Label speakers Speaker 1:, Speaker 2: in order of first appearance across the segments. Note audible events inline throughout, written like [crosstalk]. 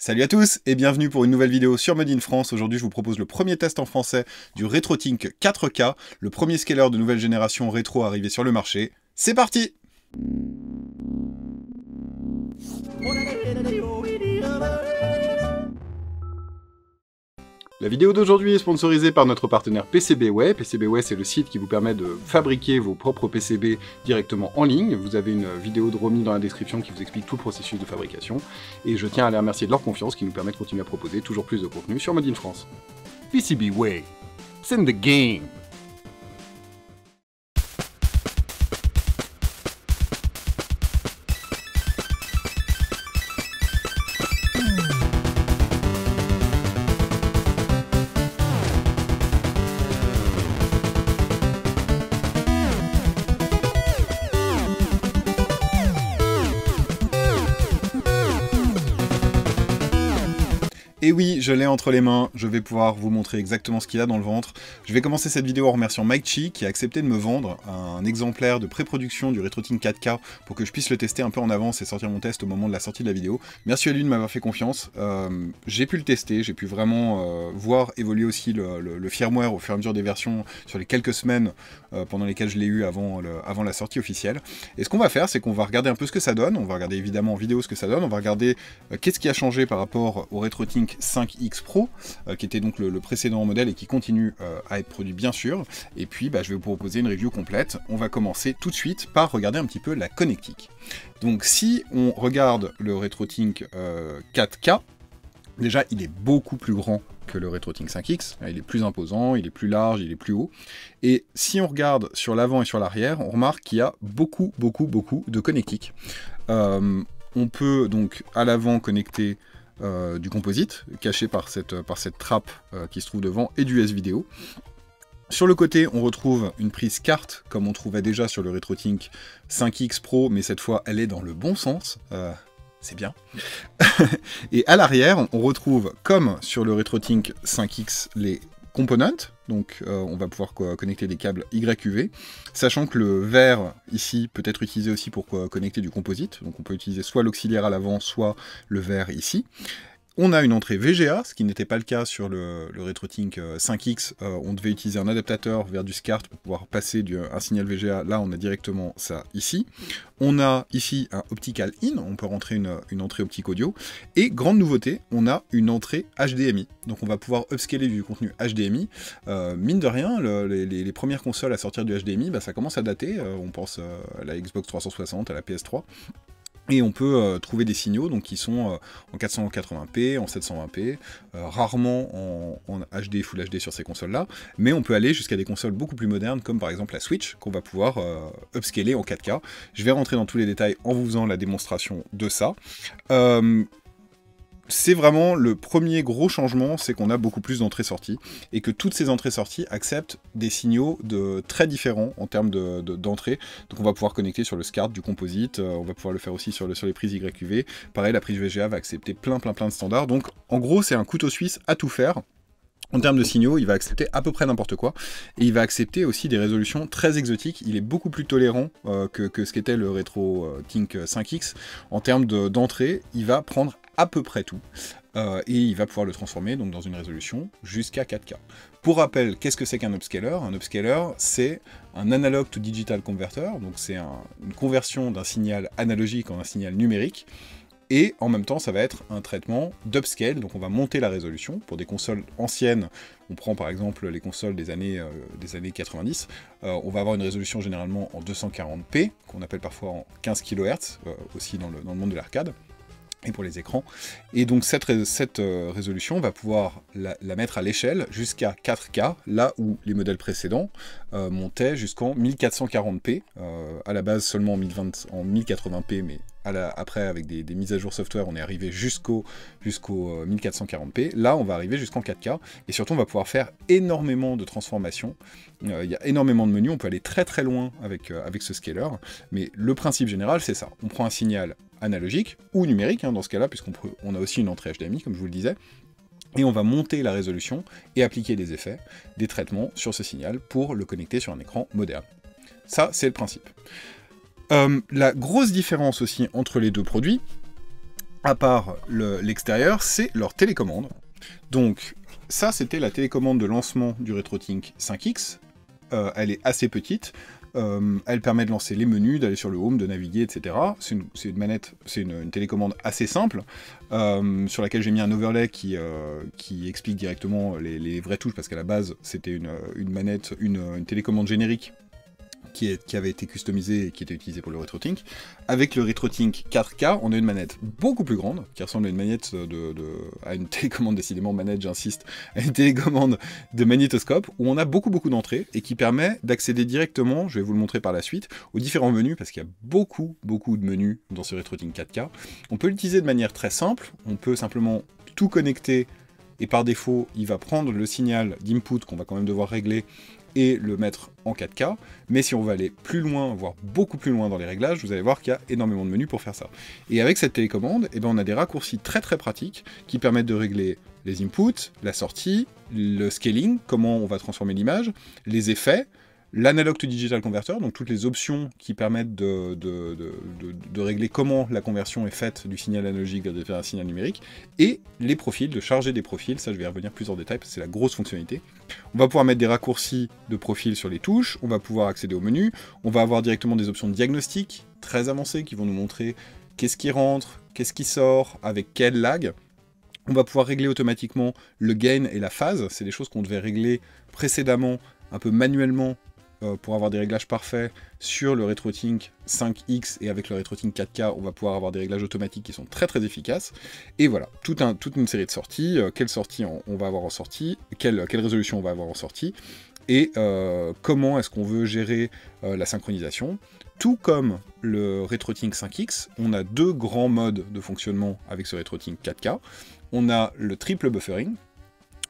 Speaker 1: Salut à tous et bienvenue pour une nouvelle vidéo sur Made in France. Aujourd'hui, je vous propose le premier test en français du RetroTink 4K, le premier scaler de nouvelle génération rétro arrivé sur le marché. C'est parti La vidéo d'aujourd'hui est sponsorisée par notre partenaire PCBWay. PCBWay, c'est le site qui vous permet de fabriquer vos propres PCB directement en ligne. Vous avez une vidéo de Romi dans la description qui vous explique tout le processus de fabrication. Et je tiens à les remercier de leur confiance qui nous permet de continuer à proposer toujours plus de contenu sur Made in France. PCBWay, send the game! l'ai entre les mains, je vais pouvoir vous montrer exactement ce qu'il a dans le ventre. Je vais commencer cette vidéo en remerciant Mike Chi qui a accepté de me vendre un exemplaire de pré-production du Retrotink 4K pour que je puisse le tester un peu en avance et sortir mon test au moment de la sortie de la vidéo. Merci à lui de m'avoir fait confiance. Euh, j'ai pu le tester, j'ai pu vraiment euh, voir évoluer aussi le, firmware au fur et à mesure des versions sur les quelques semaines euh, pendant lesquelles je l'ai eu avant, avant la sortie officielle. Et ce qu'on va faire, c'est qu'on va regarder un peu ce que ça donne. On va regarder évidemment en vidéo ce que ça donne. On va regarder qu'est-ce qui a changé par rapport au RetroTink 5 X Pro, euh, qui était donc le, précédent modèle et qui continue euh, à être produit bien sûr. Et puis bah, je vais vous proposer une review complète. On va commencer tout de suite par regarder un petit peu la connectique. Donc si on regarde le RetroTink 4K, euh, déjà il est beaucoup plus grand que le RetroTink 5X. Il est plus imposant, il est plus large, il est plus haut. Et si on regarde sur l'avant et sur l'arrière, on remarque qu'il y a beaucoup, beaucoup, beaucoup de connectiques. on peut donc à l'avant connecter euh, du composite, caché par cette, euh, par cette trappe euh, qui se trouve devant, et du S-Vidéo. Sur le côté, on retrouve une prise carte, comme on trouvait déjà sur le RetroTink 5X Pro, mais cette fois, elle est dans le bon sens. c'est bien. [laughs] et à l'arrière, on retrouve, comme sur le RetroTink 5X, les component, donc euh, on va pouvoir connecter des câbles YUV, sachant que le vert ici peut être utilisé aussi pour euh, connecter du composite, donc on peut utiliser soit l'auxiliaire à l'avant, soit le vert ici on a une entrée VGA, ce qui n'était pas le cas sur le, RetroTink 5X. Euh, euh, on devait utiliser un adaptateur vers du SCART pour pouvoir passer un signal VGA. Là, on a directement ça ici. On a ici un optical in, on peut rentrer une, entrée optique audio. Et grande nouveauté, on a une entrée HDMI. Donc on va pouvoir upscaler du contenu HDMI. Euh, mine de rien, les, premières consoles à sortir du HDMI, bah, ça commence à dater. on pense à la Xbox 360, à la PS3. Et on peut euh, trouver des signaux donc, qui sont euh, en 480p, en 720p, euh, rarement en, en, HD, Full HD sur ces consoles-là, mais on peut aller jusqu'à des consoles beaucoup plus modernes, comme par exemple la Switch, qu'on va pouvoir upscaler en 4K. Je vais rentrer dans tous les détails en vous faisant la démonstration de ça c'est vraiment le premier gros changement, c'est qu'on a beaucoup plus d'entrées-sorties et que toutes ces entrées-sorties acceptent des signaux de très différents en termes d'entrée. De, Donc on va pouvoir connecter sur le SCART du composite, euh, on va pouvoir le faire aussi sur, le, sur les prises YQV. Pareil, la prise VGA va accepter plein plein plein de standards. Donc en gros, c'est un couteau suisse à tout faire. En termes de signaux, il va accepter à peu près n'importe quoi. Et il va accepter aussi des résolutions très exotiques. Il est beaucoup plus tolérant euh, que, ce qu'était le Retro King euh, 5X. En termes d'entrée, il va prendre à peu près tout. Euh, et il va pouvoir le transformer donc dans une résolution jusqu'à 4K. Pour rappel, qu'est-ce que c'est qu'un upscaler Un upscaler, c'est un analog to digital converter, donc c'est une conversion d'un signal analogique en un signal numérique. Et en même temps, ça va être un traitement d'upscale, donc on va monter la résolution. Pour des consoles anciennes, on prend par exemple les consoles des années, euh, des années 90, euh, on va avoir une résolution généralement en 240p, qu'on appelle parfois en 15 kHz, aussi dans le monde de l'arcade et pour les écrans. Et donc cette, cette euh, résolution, on va pouvoir la, mettre à l'échelle jusqu'à 4K, là où les modèles précédents euh, montaient jusqu'en 1440p, euh, à la base seulement en, 1080p, mais après avec des, mises à jour software, on est arrivé jusqu'au jusqu'au 1440p. Là, on va arriver jusqu'en 4K, et surtout, on va pouvoir faire énormément de transformations. Il y a énormément de menus, on peut aller très très loin avec, avec ce scaler, mais le principe général, c'est ça. On prend un signal analogique ou numérique, hein, dans ce cas-là, puisqu'on on a aussi une entrée HDMI, comme je vous le disais, et on va monter la résolution et appliquer des effets, des traitements sur ce signal pour le connecter sur un écran moderne. Ça, c'est le principe. Euh, la grosse différence aussi entre les deux produits, à part l'extérieur, c'est leur télécommande. Donc, ça, c'était la télécommande de lancement du RetroTink 5X. Euh, elle est assez petite. Euh, elle permet de lancer les menus, d'aller sur le home, de naviguer, etc. C'est une, manette, c'est une, télécommande assez simple, euh, sur laquelle j'ai mis un overlay qui, euh, explique directement les, vraies touches, parce qu'à la base, c'était une, manette, une, télécommande générique qui, avait été customisé et qui était utilisé pour le RetroTink. Avec le RetroTink 4K, on a une manette beaucoup plus grande, qui ressemble à une manette de, à une [laughs] télécommande, décidément manette, j'insiste, à une télécommande de magnétoscope, où on a beaucoup beaucoup d'entrées et qui permet d'accéder directement, je vais vous le montrer par la suite, aux différents menus, parce qu'il y a beaucoup beaucoup de menus dans ce RetroTink 4K. On peut l'utiliser de manière très simple, on peut simplement tout connecter et par défaut, il va prendre le signal d'input qu'on va quand même devoir régler et le mettre en 4K. Mais si on va aller plus loin, voire beaucoup plus loin dans les réglages, vous allez voir qu'il y a énormément de menus pour faire ça. Et avec cette télécommande, et eh ben, on a des raccourcis très très pratiques qui permettent de régler les inputs, la sortie, le scaling, comment on va transformer l'image, les effets, L'Analog to digital converter, donc toutes les options qui permettent de, de, régler comment la conversion est faite du signal analogique vers un signal numérique, et les profils, de charger des profils, ça je vais revenir plus en détail parce que c'est la grosse fonctionnalité. On va pouvoir mettre des raccourcis de profils sur les touches, on va pouvoir accéder au menu, on va avoir directement des options de diagnostic très avancées qui vont nous montrer qu'est-ce qui rentre, qu'est-ce qui sort, avec quel lag. On va pouvoir régler automatiquement le gain et la phase, c'est des choses qu'on devait régler précédemment un peu manuellement euh, pour avoir des réglages parfaits sur le RetroTink 5X et avec le RetroTink 4K, on va pouvoir avoir des réglages automatiques qui sont très très efficaces. Et voilà, toute une série de sorties, euh, quelle sortie on, va avoir en sortie, quelle, résolution on va avoir en sortie, et euh, comment est-ce qu'on veut gérer la synchronisation. Tout comme le RetroTink 5X, on a deux grands modes de fonctionnement avec ce RetroTink 4K. On a le triple buffering,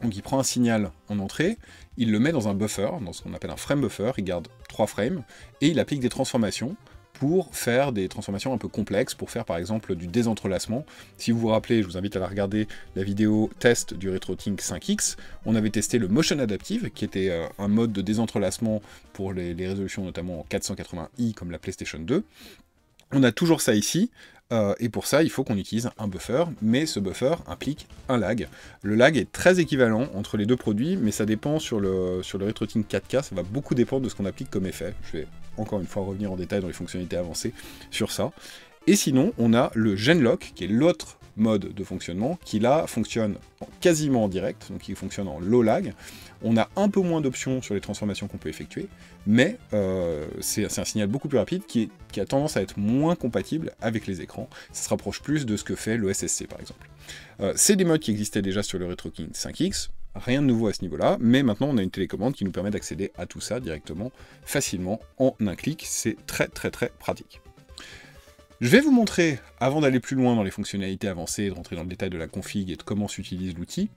Speaker 1: donc il prend un signal en entrée, il le met dans un buffer, dans ce qu'on appelle un frame buffer, il garde trois frames, et il applique des transformations pour faire des transformations un peu complexes, pour faire par exemple du désentrelacement. Si vous vous rappelez, je vous invite à la regarder, la vidéo test du RetroTink 5X, on avait testé le Motion Adaptive, qui était euh, un mode de désentrelacement pour les, les résolutions notamment en 480i comme la PlayStation 2. On a toujours ça ici, euh, et pour ça, il faut qu'on utilise un buffer, mais ce buffer implique un lag. Le lag est très équivalent entre les deux produits, mais ça dépend sur le, sur le 4K, ça va beaucoup dépendre de ce qu'on applique comme effet. Je vais encore une fois revenir en détail dans les fonctionnalités avancées sur ça. Et sinon, on a le Genlock, qui est l'autre mode de fonctionnement qui là fonctionne quasiment en direct, donc il fonctionne en low lag. On a un peu moins d'options sur les transformations qu'on peut effectuer, mais euh, c'est un signal beaucoup plus rapide qui, a tendance à être moins compatible avec les écrans. Ça se rapproche plus de ce que fait le SSC par exemple. Euh, c'est des modes qui existaient déjà sur le RetroKing 5X, rien de nouveau à ce niveau-là, mais maintenant on a une télécommande qui nous permet d'accéder à tout ça directement, facilement, en un clic. C'est très très très pratique. Je vais vous montrer, avant d'aller plus loin dans les fonctionnalités avancées, de rentrer dans le détail de la config et de comment s'utilise l'outil,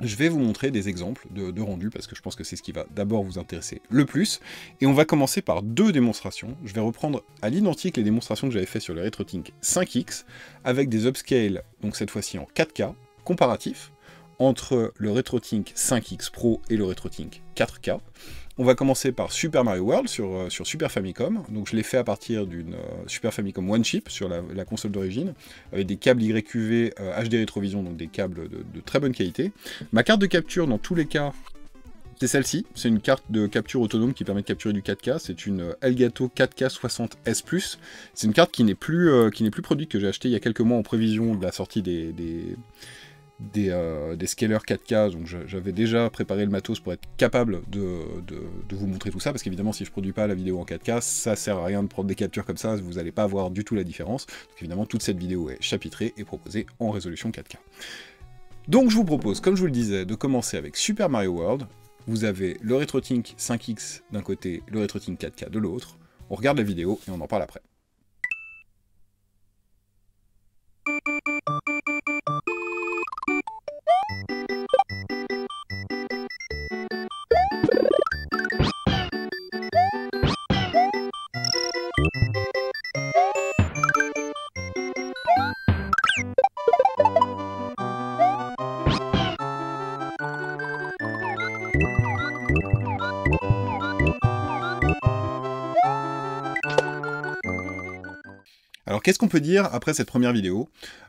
Speaker 1: je vais vous montrer des exemples de, de rendus parce que je pense que c'est ce qui va d'abord vous intéresser le plus. Et on va commencer par deux démonstrations. Je vais reprendre à l'identique les démonstrations que j'avais fait sur le RetroTink 5X avec des upscales, donc cette fois-ci en 4K, comparatifs entre le RetroTink 5X Pro et le RetroTink 4K. On va commencer par Super Mario World sur, euh, sur Super Famicom. Donc je l'ai fait à partir d'une euh, Super Famicom One Chip sur la, console d'origine, avec des câbles YQV HD euh, Retrovision, donc des câbles de, très bonne qualité. Ma carte de capture, dans tous les cas, c'est celle-ci. C'est une carte de capture autonome qui permet de capturer du 4K. C'est une Elgato 4K60S+. C'est une carte qui n'est plus, plus produite, que j'ai achetée il y a quelques mois en prévision de la sortie des euh, des, scalers 4K. Donc j'avais déjà préparé le matos pour être capable de, vous montrer tout ça, parce qu'évidemment si je ne produis pas la vidéo en 4K, ça sert à rien de prendre des captures comme ça, vous n'allez pas voir du tout la différence. Donc évidemment toute cette vidéo est chapitrée et proposée en résolution 4K. Donc je vous propose, comme je vous le disais, de commencer avec Super Mario World. Vous avez le RetroTink 5X d'un côté, le RetroTink 4K de l'autre. On regarde la vidéo et on en parle après. Alors qu'est-ce qu'on peut dire après cette première vidéo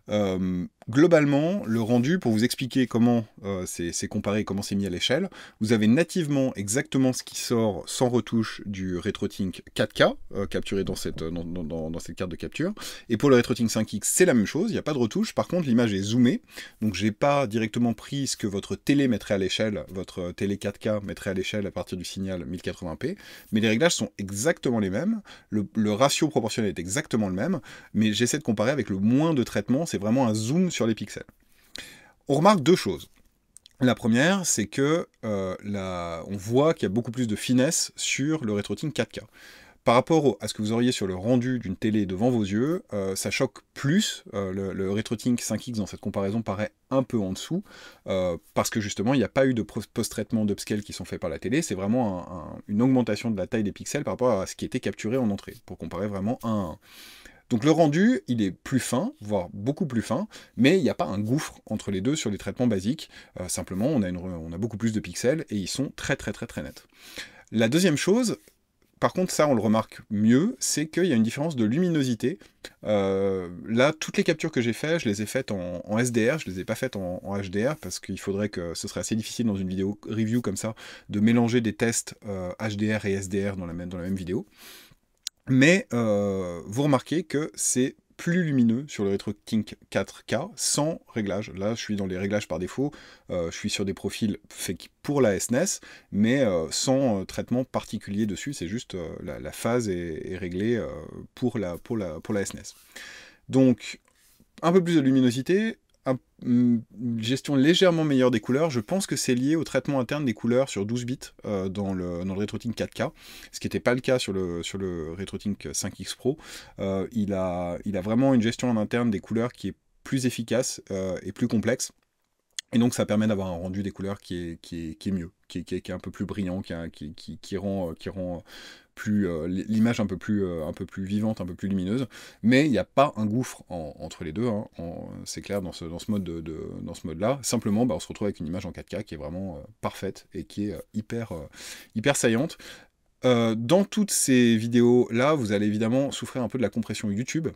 Speaker 1: euh, globalement, le rendu, pour vous expliquer comment euh, c'est comparé, comment c'est mis à l'échelle, vous avez nativement exactement ce qui sort sans retouche du RetroTink 4K, euh, capturé dans cette, dans, cette carte de capture. Et pour le RetroTink 5X, c'est la même chose, il n'y a pas de retouche. Par contre, l'image est zoomée, donc n'ai pas directement pris ce que votre télé mettrait à l'échelle, votre télé 4K mettrait à l'échelle à partir du signal 1080p, mais les réglages sont exactement les mêmes, le ratio proportionnel est exactement le même, mais j'essaie de comparer avec le moins de traitement, c'est vraiment un zoom sur les pixels. On remarque deux choses. La première, c'est que euh, on voit qu'il y a beaucoup plus de finesse sur le rétroting 4K. Par rapport à ce que vous auriez sur le rendu d'une télé devant vos yeux, euh, ça choque plus. Euh, le, le rétroting 5X dans cette comparaison paraît un peu en dessous, parce que justement, il n'y a pas eu de post-traitement d'upscale qui sont faits par la télé. C'est vraiment une augmentation de la taille des pixels par rapport à ce qui était capturé en entrée, pour comparer vraiment un. Donc le rendu, il est plus fin, voire beaucoup plus fin, mais il n'y a pas un gouffre entre les deux sur les traitements basiques. Euh, simplement, on a, beaucoup plus de pixels et ils sont très très très très nets. La deuxième chose, par contre, ça, on le remarque mieux, c'est qu'il y a une différence de luminosité. Euh, là, toutes les captures que j'ai faites, je les ai faites en, SDR, je les ai pas faites en, HDR, parce qu'il faudrait que ce serait assez difficile dans une vidéo review comme ça de mélanger des tests HDR euh, et SDR dans la même, dans la même vidéo. Mais euh, vous remarquez que c'est plus lumineux sur le RetroKink 4K sans réglage. Là, je suis dans les réglages par défaut. Euh, je suis sur des profils faits pour la SNES, e mais euh, sans traitement particulier dessus. C'est juste la, phase est, réglée pour la, pour, la, pour, la, SNES. E Donc, un peu plus de luminosité, une gestion légèrement meilleure des couleurs. Je pense que c'est lié au traitement interne des couleurs sur 12 bits euh, dans, le, dans RetroTink 4K, ce qui n'était pas le cas sur le, sur le RetroTink 5X Pro. Euh, il, a, il a vraiment une gestion en interne des couleurs qui est plus efficace euh, et plus complexe. Et donc ça permet d'avoir un rendu des couleurs qui est, qui est, mieux, qui est, un peu plus brillant, qui, qui, rend, qui rend plus euh, l'image un peu plus euh, un peu plus vivante, un peu plus lumineuse. Mais il n'y a pas un gouffre entre les deux. Hein. c'est clair dans ce, dans ce mode de, dans ce mode là. Simplement, bah, on se retrouve avec une image en 4K qui est vraiment euh, parfaite et qui est hyper hyper saillante. dans toutes ces vidéos là, vous allez évidemment souffrir un peu de la compression YouTube.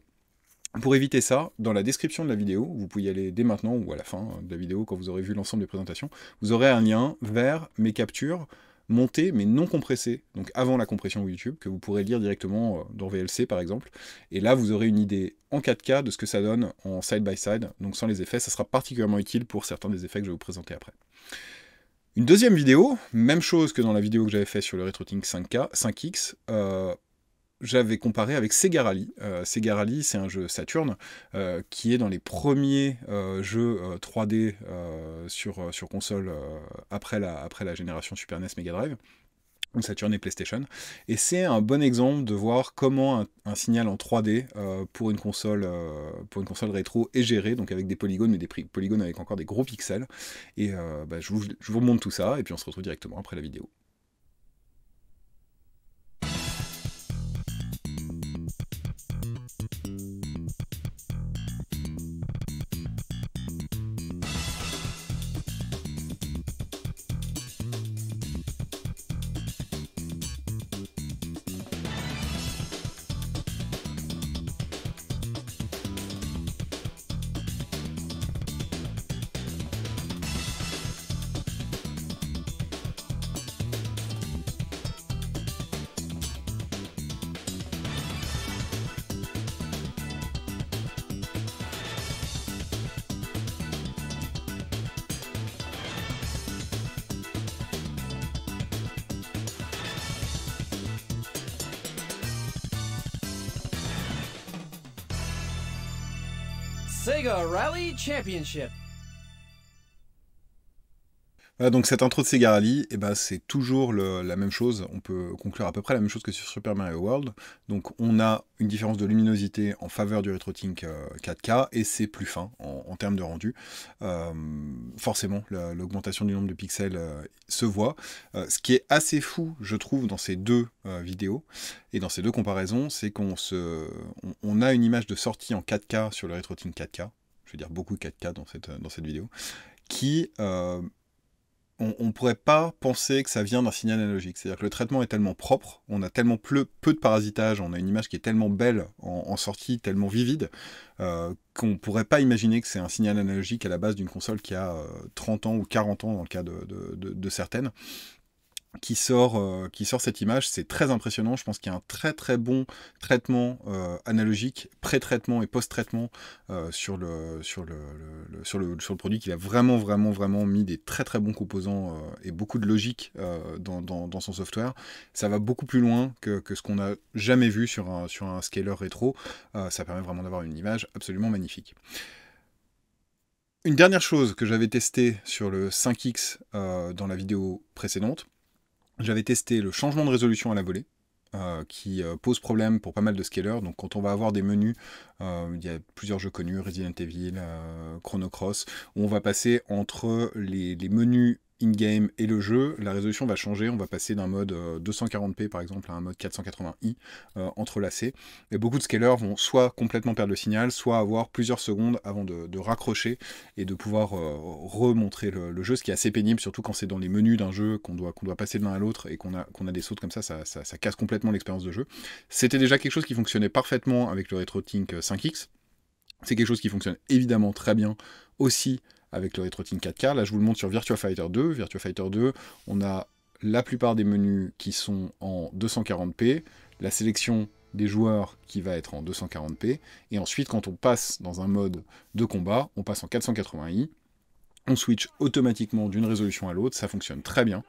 Speaker 1: Pour éviter ça, dans la description de la vidéo, vous pouvez y aller dès maintenant ou à la fin hein, de la vidéo quand vous aurez vu l'ensemble des présentations, vous aurez un lien vers mes captures monté mais non compressé donc avant la compression YouTube, que vous pourrez lire directement euh, dans VLC par exemple. Et là, vous aurez une idée en 4K de ce que ça donne en side-by-side, donc sans les effets. Ça sera particulièrement utile pour certains des effets que je vais vous présenter après. Une deuxième vidéo, même chose que dans la vidéo que j'avais fait sur le RetroTink 5K, 5X, j'avais comparé avec Sega Rally. Euh, Sega Rally, c'est un jeu Saturn euh, qui est dans les premiers euh, jeux 3D sur, sur console après, la, après la génération Super NES Mega Drive. Saturn et PlayStation. Et c'est un bon exemple de voir comment un, signal en 3D pour, une console, pour une console rétro est géré, donc avec des polygones, mais des polygones avec encore des gros pixels. Et bah, je, vous, je vous montre tout ça, et puis on se retrouve directement après la vidéo. Rally Championship. donc cette intro de Sega Rally, eh ben, c'est toujours la même chose, on peut conclure à peu près la même chose que sur Super Mario World. Donc on a une différence de luminosité en faveur du RetroTink 4K euh, et c'est plus fin en, termes de rendu. Euh, forcément, l'augmentation du nombre de pixels euh, se voit. ce qui est assez fou, je trouve, dans ces deux vidéos et dans ces deux comparaisons, c'est qu'on a une image de sortie en 4K sur le RetroTink 4K je vais dire beaucoup 4K dans cette, dans cette vidéo, qui euh, on ne pourrait pas penser que ça vient d'un signal analogique. C'est-à-dire que le traitement est tellement propre, on a tellement peu, peu de parasitage, on a une image qui est tellement belle en, sortie, tellement vivide, euh, qu'on ne pourrait pas imaginer que c'est un signal analogique à la base d'une console qui a 30 euh, ans ou 40 ans dans le cas de, de certaines qui sort, euh, qui sort cette image. C'est très impressionnant. Je pense qu'il y a un très très bon traitement euh, analogique, pré-traitement et post-traitement euh, sur, le, sur, le, sur, le, produit. Il a vraiment vraiment vraiment mis des très très bons composants et beaucoup de logique dans, son software. Ça va beaucoup plus loin que, ce qu'on n'a jamais vu sur sur un scaler rétro. ça permet vraiment d'avoir une image absolument magnifique. Une dernière chose que j'avais testée sur le 5X dans la vidéo précédente, j'avais testé le changement de résolution à la volée, euh, qui euh, pose problème pour pas mal de scalers. Donc quand on va avoir des menus, euh, il y a plusieurs jeux connus, Resident Evil, Chrono Cross, où on va passer entre les menus in-game et le jeu, la résolution va changer. On va passer d'un mode 240p euh, par exemple à un mode 480i euh, entrelacé. Et beaucoup de scalers vont soit complètement perdre le signal, soit avoir plusieurs secondes avant de, raccrocher et de pouvoir euh, remontrer le, jeu, ce qui est assez pénible, surtout quand c'est dans les menus d'un jeu qu'on doit, doit passer de l'un à l'autre et qu'on a, a des sautes comme ça, ça, ça, ça casse complètement l'expérience de jeu. C'était déjà quelque chose qui fonctionnait parfaitement avec le RetroTink 5X. C'est quelque chose qui fonctionne évidemment très bien aussi avec le RetroTin 4K. Là, je vous le montre sur Virtua Fighter 2. Virtua Fighter 2, on a la plupart des menus qui sont en 240p, la sélection des joueurs qui va être en 240p, et ensuite quand on passe dans un mode de combat, on passe en 480i, on switch automatiquement d'une résolution à l'autre, ça fonctionne très bien.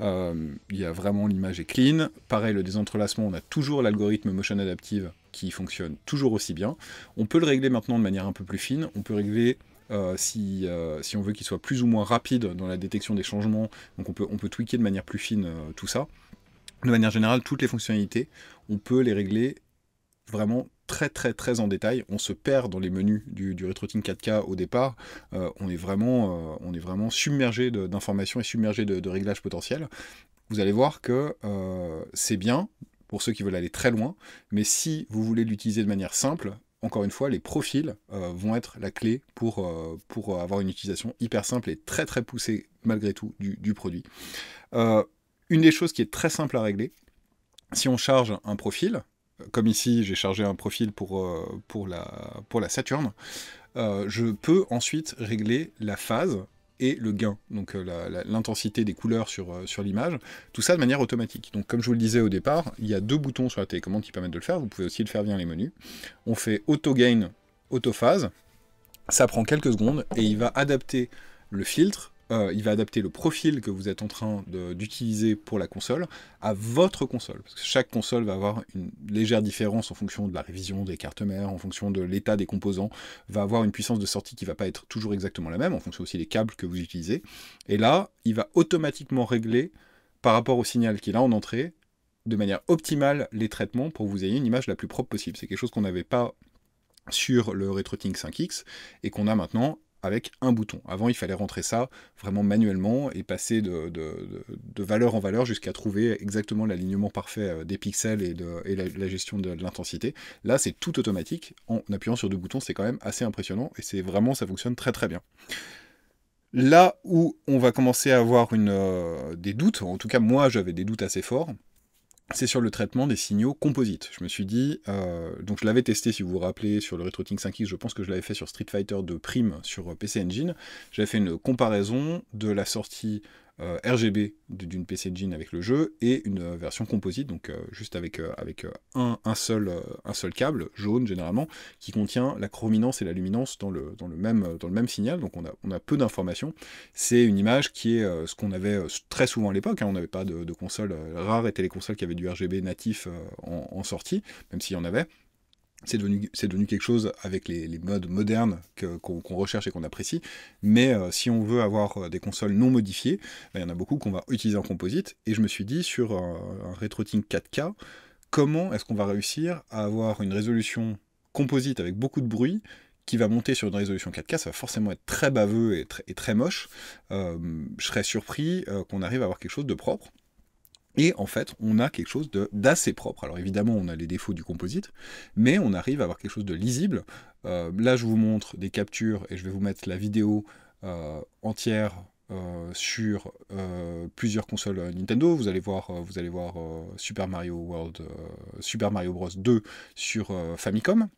Speaker 1: Euh, il y a vraiment l'image est clean. Pareil, le désentrelacement, on a toujours l'algorithme motion adaptive qui fonctionne toujours aussi bien. On peut le régler maintenant de manière un peu plus fine, on peut régler euh, euh, si, on veut qu'il soit plus ou moins rapide dans la détection des changements. Donc on peut, on tweaker de manière plus fine euh, tout ça. De manière générale, toutes les fonctionnalités, on peut les régler vraiment très très très en détail. On se perd dans les menus du, du Retroting 4K au départ. on, est vraiment, on est vraiment submergé d'informations et submergé de, réglages potentiels. Vous allez voir que c'est bien pour ceux qui veulent aller très loin, mais si vous voulez l'utiliser de manière simple, encore une fois, les profils euh, vont être la clé pour, euh, pour avoir une utilisation hyper simple et très très poussée malgré tout du, produit. Euh, une des choses qui est très simple à régler, si on charge un profil, comme ici j'ai chargé un profil pour, pour, la, pour la Saturne, je peux ensuite régler la phase et le gain, donc euh, l'intensité des couleurs sur, euh, sur l'image, tout ça de manière automatique. Donc comme je vous le disais au départ, il y a deux boutons sur la télécommande qui permettent de le faire, vous pouvez aussi le faire via les menus. On fait auto gain, auto phase, ça prend quelques secondes et il va adapter le filtre euh, il va adapter le profil que vous êtes en train d'utiliser pour la console à votre console. chaque console va avoir une légère différence en fonction de la révision des cartes mères, en fonction de l'état des composants, va avoir une puissance de sortie qui ne va pas être toujours exactement la même, en fonction aussi des câbles que vous utilisez. Et là, il va automatiquement régler par rapport au signal qu'il a en entrée, de manière optimale, les traitements pour que vous ayez une image la plus propre possible. C'est quelque chose qu'on n'avait pas sur le RetroTink 5X et qu'on a maintenant avec un bouton. Avant, il fallait rentrer ça vraiment manuellement et passer de, de, valeur en valeur jusqu'à trouver exactement l'alignement parfait euh, des pixels et, de, la, gestion de, l'intensité. Là, c'est tout automatique. En appuyant sur deux boutons, c'est quand même assez impressionnant et c'est vraiment, ça fonctionne très très bien. Là où on va commencer à avoir une, euh, des doutes, en tout cas moi j'avais des doutes assez forts, c'est sur le traitement des signaux composites. Je me suis dit, euh, donc je l'avais testé, si vous vous rappelez, sur le RetroTink 5X, je pense que je l'avais fait sur Street Fighter de Prime sur euh, PC Engine. J'avais fait une comparaison de la sortie euh, RGB d'une PC Engine avec le jeu et une euh, version composite, donc euh, juste avec, avec un, seul, un seul câble, jaune généralement, qui contient la chrominance et la luminance dans le, dans le, même, dans le même signal, donc on a, peu d'informations. C'est une image qui est ce qu'on avait très souvent à l'époque, hein. on n'avait pas de, de console, rares étaient les consoles qui avaient du RGB natif en sortie, même s'il y en avait c'est devenu, quelque chose avec les, modes modernes qu'on recherche et qu'on apprécie. Mais euh, si on veut avoir euh, des consoles non modifiées, bah, il y en a beaucoup qu'on va utiliser en composite. Et je me suis dit, sur un, un RetroTink 4K, comment est-ce qu'on va réussir à avoir une résolution composite avec beaucoup de bruit qui va monter sur une résolution 4K, ça va forcément être très baveux et, très moche. Euh, je serais surpris qu'on arrive à avoir quelque chose de propre. Et en fait, on a quelque chose d'assez propre. Alors évidemment, on a les défauts du composite, mais on arrive à avoir quelque chose de lisible. Euh, là, je vous montre des captures et je vais vous mettre la vidéo euh, entière euh, sur plusieurs consoles Nintendo. Vous allez voir, vous allez voir Super Mario World, Super Mario Bros 2 sur Famicom.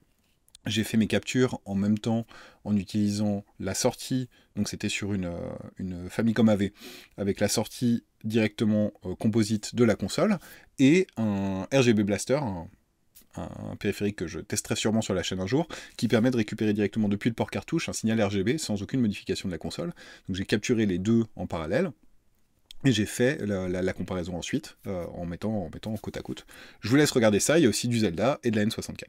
Speaker 1: J'ai fait mes captures en même temps en utilisant la sortie, donc c'était sur une, une Famicom AV, avec la sortie directement euh, composite de la console, et un RGB Blaster, un, périphérique que je testerai sûrement sur la chaîne un jour, qui permet de récupérer directement depuis le port cartouche un signal RGB sans aucune modification de la console. Donc j'ai capturé les deux en parallèle. Et j'ai fait la, comparaison ensuite euh, en, mettant, en mettant côte à côte. Je vous laisse regarder ça, il y a aussi du Zelda et de la N64.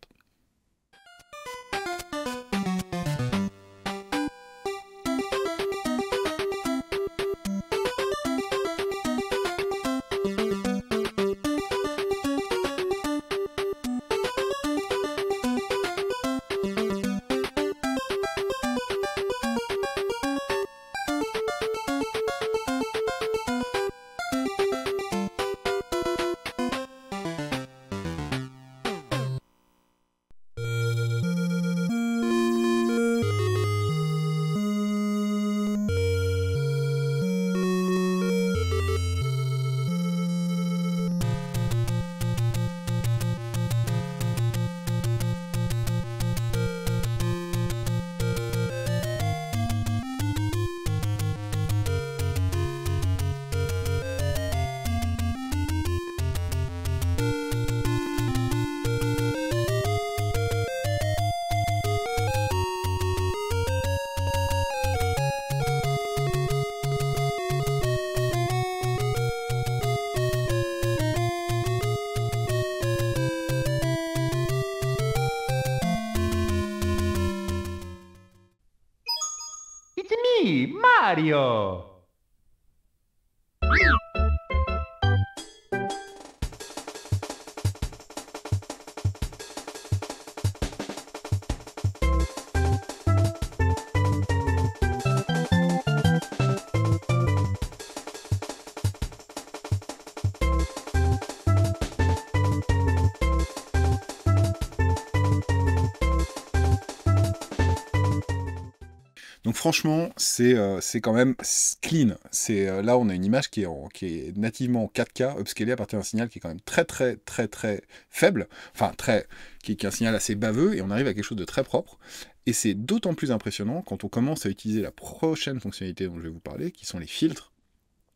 Speaker 1: franchement, euh, c'est quand même clean. C'est euh, là, on a une image qui est, qui est nativement 4K, upscalée à partir d'un signal qui est quand même très, très, très, très faible. Enfin, très, qui, est un signal assez baveux, et on arrive à quelque chose de très propre. Et c'est d'autant plus impressionnant quand on commence à utiliser la prochaine fonctionnalité dont je vais vous parler, qui sont les filtres.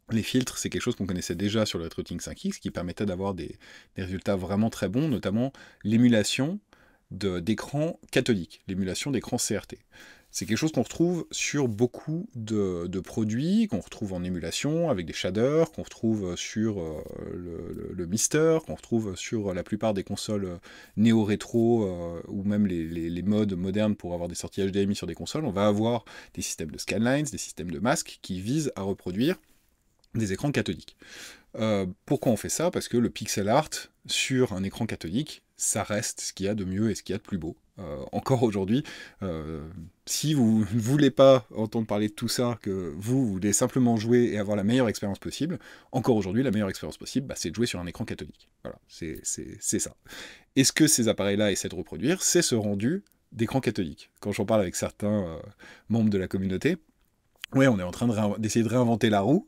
Speaker 1: Les filtres, c'est quelque chose qu'on connaissait déjà sur le Retrouting 5X, qui permettait d'avoir des, résultats vraiment très bons, notamment l'émulation d'écran cathodique, l'émulation d'écran CRT. C'est quelque chose qu'on retrouve sur beaucoup de, produits, qu'on retrouve en émulation avec des shaders, qu'on retrouve sur euh, le, Mister, qu'on retrouve sur la plupart des consoles euh, néo-rétro euh, ou même les, modes modernes pour avoir des sorties HDMI sur des consoles. On va avoir des systèmes de scanlines, des systèmes de masques qui visent à reproduire des écrans cathodiques. pourquoi on fait ça Parce que le pixel art sur un écran cathodique, ça reste ce qu'il y a de mieux et ce qu'il y a de plus beau. Euh, encore aujourd'hui, euh, si vous ne voulez pas entendre parler de tout ça, que vous, voulez simplement jouer et avoir la meilleure expérience possible, encore aujourd'hui, la meilleure expérience possible, bah, c'est de jouer sur un écran catholique. Voilà, c'est ça. Et ce que ces appareils-là essaient de reproduire, c'est ce rendu d'écran catholique. Quand j'en parle avec certains euh, membres de la communauté, oui, on est en train d'essayer de, de réinventer la roue,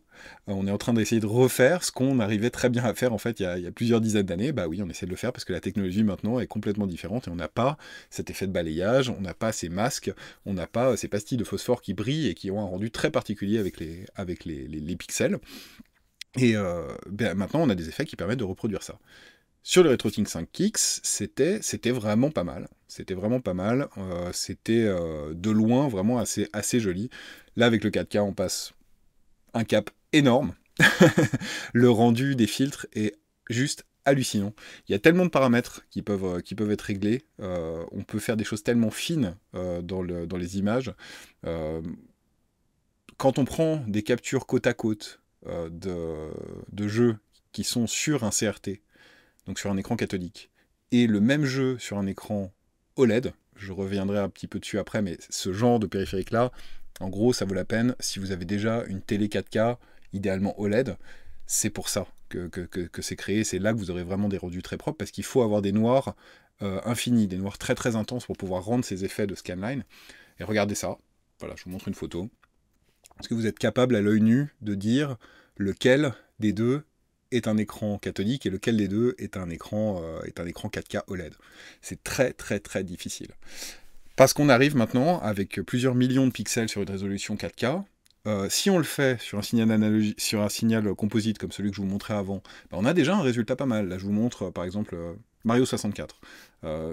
Speaker 1: euh, on est en train d'essayer de refaire ce qu'on arrivait très bien à faire en fait il y a, plusieurs dizaines d'années. Bah oui, on essaie de le faire parce que la technologie maintenant est complètement différente et on n'a pas cet effet de balayage, on n'a pas ces masques, on n'a pas euh, ces pastilles de phosphore qui brillent et qui ont un rendu très particulier avec les, avec les, pixels. Et euh, ben, maintenant, on a des effets qui permettent de reproduire ça. Sur le RetroTink 5X, c'était, c'était vraiment pas mal. C'était vraiment pas mal. c'était de loin vraiment assez, assez joli. Là, avec le 4K, on passe un cap énorme. [laughs] le rendu des filtres est juste hallucinant. Il y a tellement de paramètres qui peuvent, euh, qui peuvent être réglés. Euh, on peut faire des choses tellement fines euh, dans, le, dans, les images. quand on prend des captures côte à côte de, de, jeux qui sont sur un CRT, donc sur un écran cathodique, et le même jeu sur un écran OLED, je reviendrai un petit peu dessus après, mais ce genre de périphérique-là, en gros, ça vaut la peine si vous avez déjà une télé 4K idéalement OLED, c'est pour ça que, c'est créé. C'est là que vous aurez vraiment des rendus très propres parce qu'il faut avoir des noirs euh, infinis, des noirs très très intenses pour pouvoir rendre ces effets de scanline. Et regardez ça. Voilà, je vous montre une photo. Est-ce que vous êtes capable à l'œil nu de dire lequel des deux est un écran catholique et lequel des deux est un écran, euh, est un écran 4K OLED C'est très très très difficile. Parce qu'on arrive maintenant avec plusieurs millions de pixels sur une résolution 4K, euh, si on le fait sur un signal sur un signal composite comme celui que je vous montrais avant, bah, on a déjà un résultat pas mal. Là, je vous montre euh, par exemple euh, Mario 64.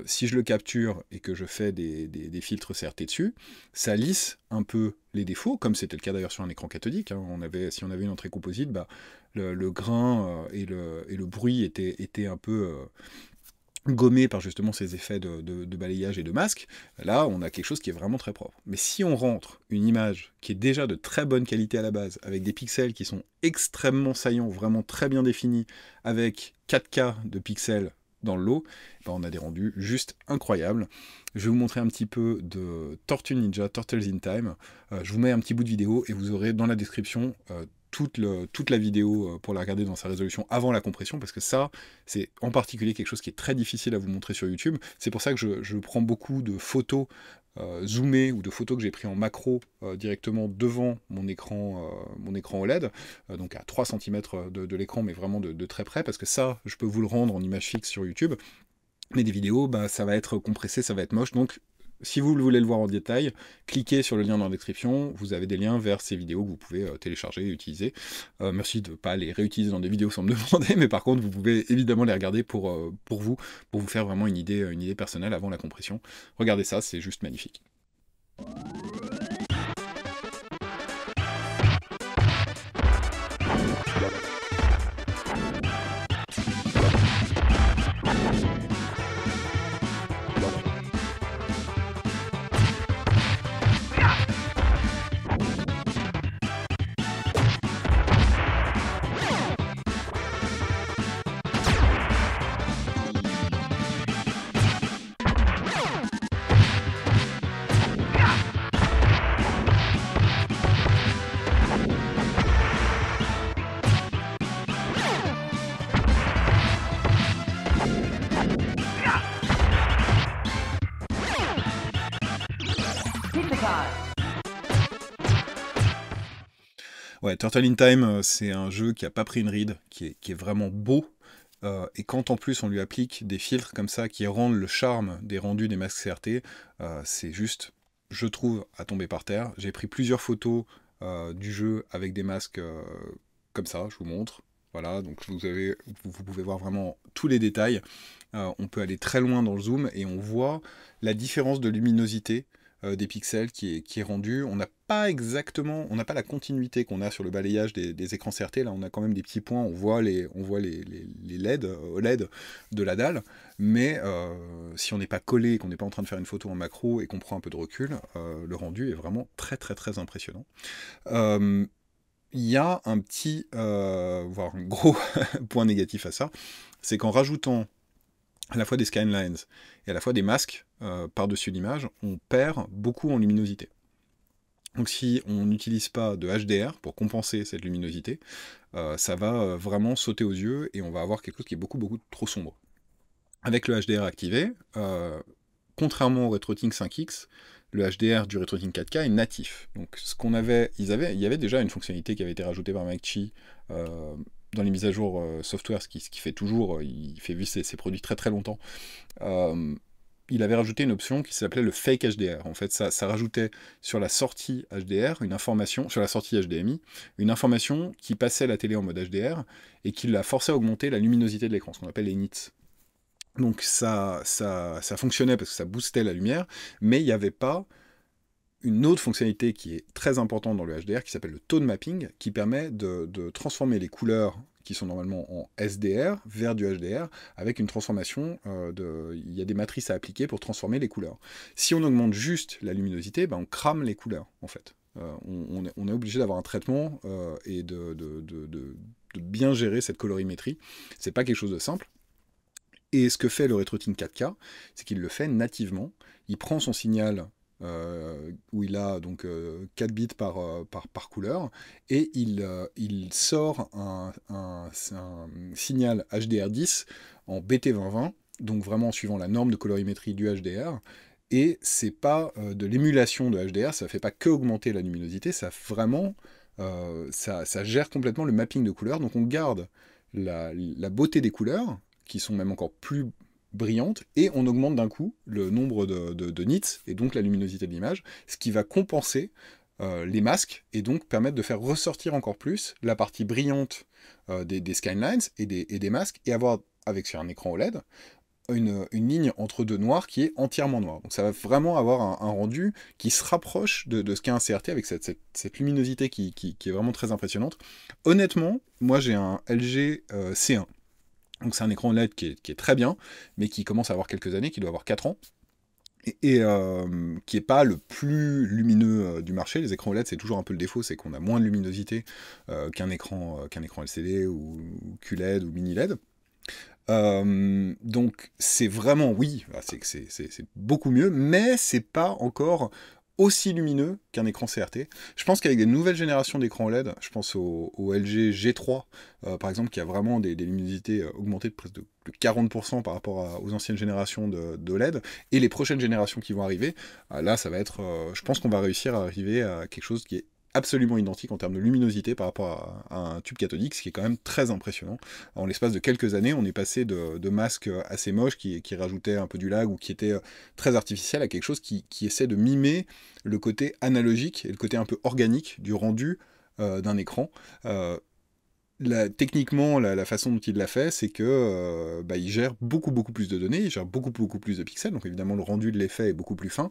Speaker 1: si je le capture et que je fais des, filtres CRT dessus, ça lisse un peu les défauts, comme c'était le cas d'ailleurs sur un écran cathodique. Hein. On avait, si on avait une entrée composite, bah, le, grain et, le, le, bruit étaient un peu gommé par justement ces effets de, balayage et de masque, là on a quelque chose qui est vraiment très propre. Mais si on rentre une image qui est déjà de très bonne qualité à la base, avec des pixels qui sont extrêmement saillants, vraiment très bien définis, avec 4K de pixels dans l'eau ben, on a des rendus juste incroyables. Je vais vous montrer un petit peu de Tortue Ninja, Turtles in Time. Euh, je vous mets un petit bout de vidéo et vous aurez dans la description euh, toute, la vidéo euh, pour la regarder dans sa résolution avant la compression, parce que ça, c'est en particulier quelque chose qui est très difficile à vous montrer sur YouTube. C'est pour ça que je, prends beaucoup de photos euh, zoomées ou de photos que j'ai prises en macro euh, directement devant mon écran, mon écran OLED, donc à 3 cm de, l'écran, mais vraiment de, très près, parce que ça, je peux vous le rendre en image fixe sur YouTube. Mais des vidéos, bah, ça va être compressé, ça va être moche, donc si vous voulez le voir en détail, cliquez sur le lien dans la description. Vous avez des liens vers ces vidéos que vous pouvez euh, télécharger et utiliser. Euh, merci de ne pas les réutiliser dans des vidéos sans me [laughs] demander, mais par contre, vous pouvez évidemment les regarder pour, euh, vous, pour vous faire vraiment une idée personnelle avant la compression. Regardez ça, c'est juste magnifique. Turtle in Time, euh, c'est un jeu qui n'a pas pris une ride, qui est, vraiment beau. Euh, et quand en plus on lui applique des filtres comme ça qui rendent le charme des rendus des masques CRT, euh, c'est juste, je trouve, à tomber par terre. J'ai pris plusieurs photos du jeu avec des masques comme ça, je vous montre. Voilà, donc vous, avez, vous pouvez voir vraiment tous les détails. on peut aller très loin dans le zoom et on voit la différence de luminosité euh, des pixels qui est, rendu. On n'a pas exactement, on n'a pas la continuité qu'on a sur le balayage des, écrans CRT. Là, on a quand même des petits points, on voit les, on voit les, les, les LED, euh, de la dalle. Mais euh, si on n'est pas collé, qu'on n'est pas en train de faire une photo en macro et qu'on prend un peu de recul, le rendu est vraiment très très très impressionnant il y a un petit, voire un gros [laughs] point négatif à ça, c'est qu'en rajoutant à la fois des Skylines et à la fois des masques euh, par-dessus l'image, on perd beaucoup en luminosité. Donc si on n'utilise pas de HDR pour compenser cette luminosité, euh, ça va euh, vraiment sauter aux yeux et on va avoir quelque chose qui est beaucoup beaucoup trop sombre. Avec le HDR activé, contrairement au RetroTink 5X, le HDR du RetroTink 4K est natif. Donc ce qu'on avait, il y avait déjà une fonctionnalité qui avait été rajoutée par Chi dans les mises à jour euh, software, ce qui, fait toujours, euh, il fait vivre ses, produits très très longtemps, euh, il avait rajouté une option qui s'appelait le fake HDR. En fait, ça, rajoutait sur la sortie HDR une information, sur la sortie HDMI, une information qui passait la télé en mode HDR et qui la forçait à augmenter la luminosité de l'écran, ce qu'on appelle les nits. Donc ça, ça, ça, fonctionnait parce que ça boostait la lumière, mais il n'y avait pas une autre fonctionnalité qui est très importante dans le HDR, qui s'appelle le tone mapping, qui permet de, transformer les couleurs qui sont normalement en SDR vers du HDR, avec une transformation, euh, il y a des matrices à appliquer pour transformer les couleurs. Si on augmente juste la luminosité, ben on crame les couleurs, en fait. Euh, on, est, obligé d'avoir un traitement euh, et de, bien gérer cette colorimétrie. C'est pas quelque chose de simple. Et ce que fait le RetroTin 4K, c'est qu'il le fait nativement. Il prend son signal euh, où il a donc 4 euh, bits par, euh, par, par, couleur, et il, il sort un, signal HDR10 en BT2020, donc vraiment en suivant la norme de colorimétrie du HDR. Et c'est pas de l'émulation de HDR, ça fait pas que augmenter la luminosité, ça vraiment ça, ça, gère complètement le mapping de couleurs. Donc on garde la, la beauté des couleurs, qui sont même encore plus brillante et on augmente d'un coup le nombre de, nits et donc la luminosité de l'image, ce qui va compenser euh, les masques et donc permettre de faire ressortir encore plus la partie brillante euh, des, skylines et des, masques et avoir avec sur un écran OLED une, ligne entre deux noirs qui est entièrement noire. Donc ça va vraiment avoir un, rendu qui se rapproche de, ce qu'est un CRT avec cette, luminosité qui, est vraiment très impressionnante. Honnêtement, moi j'ai un LG euh, C1 donc c'est un écran led qui est, très bien, mais qui commence à avoir quelques années, qui doit avoir 4 ans, et, euh, qui n'est pas le plus lumineux euh, du marché. Les écrans led c'est toujours un peu le défaut, c'est qu'on a moins de luminosité euh, qu'un écran, qu'un écran LCD ou, QLED ou mini LED. donc c'est vraiment oui, bah, c'est beaucoup mieux, mais c'est pas encore aussi lumineux qu'un écran CRT. Je pense qu'avec des nouvelles générations d'écrans OLED, je pense au, LG G3 euh, par exemple, qui a vraiment des, luminosités euh, augmentées de presque de, 40% par rapport aux anciennes générations de, LED, et les prochaines générations qui vont arriver, euh, là ça va être, je pense qu'on va réussir à arriver à quelque chose qui est absolument identique en termes de luminosité par rapport à, un tube cathodique, ce qui est quand même très impressionnant. En l'espace de quelques années, on est passé de, masques assez moches qui, rajoutaient un peu du lag ou qui étaient euh, très artificiels à quelque chose qui, essaie de mimer le côté analogique et le côté un peu organique du rendu euh, d'un écran. Euh, techniquement, la, façon dont il l'a fait, c'est que bah, gère beaucoup beaucoup plus de données, il gère beaucoup beaucoup plus de pixels, donc évidemment le rendu de l'effet est beaucoup plus fin,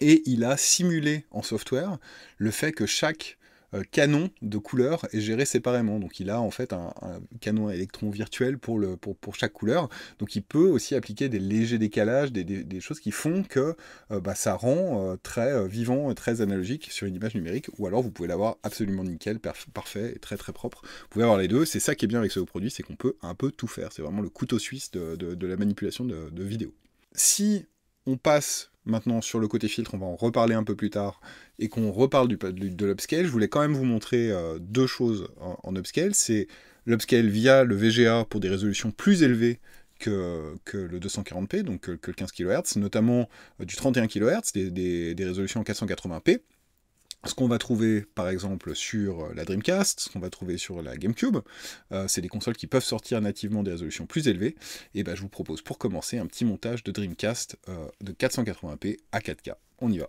Speaker 1: et il a simulé en software le fait que chaque euh, canon de couleur est géré séparément. Donc il a en fait un, canon électron virtuel pour, le, pour, chaque couleur. Donc il peut aussi appliquer des légers décalages, des, choses qui font que euh, bah, ça rend euh, très vivant et très analogique sur une image numérique. Ou alors vous pouvez l'avoir absolument nickel, parfait, et très très propre. Vous pouvez avoir les deux. C'est ça qui est bien avec ce produit, c'est qu'on peut un peu tout faire. C'est vraiment le couteau suisse de, la manipulation de, de vidéos. Si on passe maintenant sur le côté filtre, on va en reparler un peu plus tard, et qu'on reparle du, de l'upscale, je voulais quand même vous montrer euh, deux choses en, upscale. C'est l'upscale via le VGA pour des résolutions plus élevées que, le 240p, donc que, le 15 kHz, notamment euh, du 31 kHz, des, résolutions des 480p ce qu'on va trouver par exemple sur euh, la Dreamcast, ce qu'on va trouver sur la GameCube, euh, c'est des consoles qui peuvent sortir nativement des résolutions plus élevées. Et ben, je vous propose pour commencer un petit montage de Dreamcast euh, de 480p à 4K. On y va.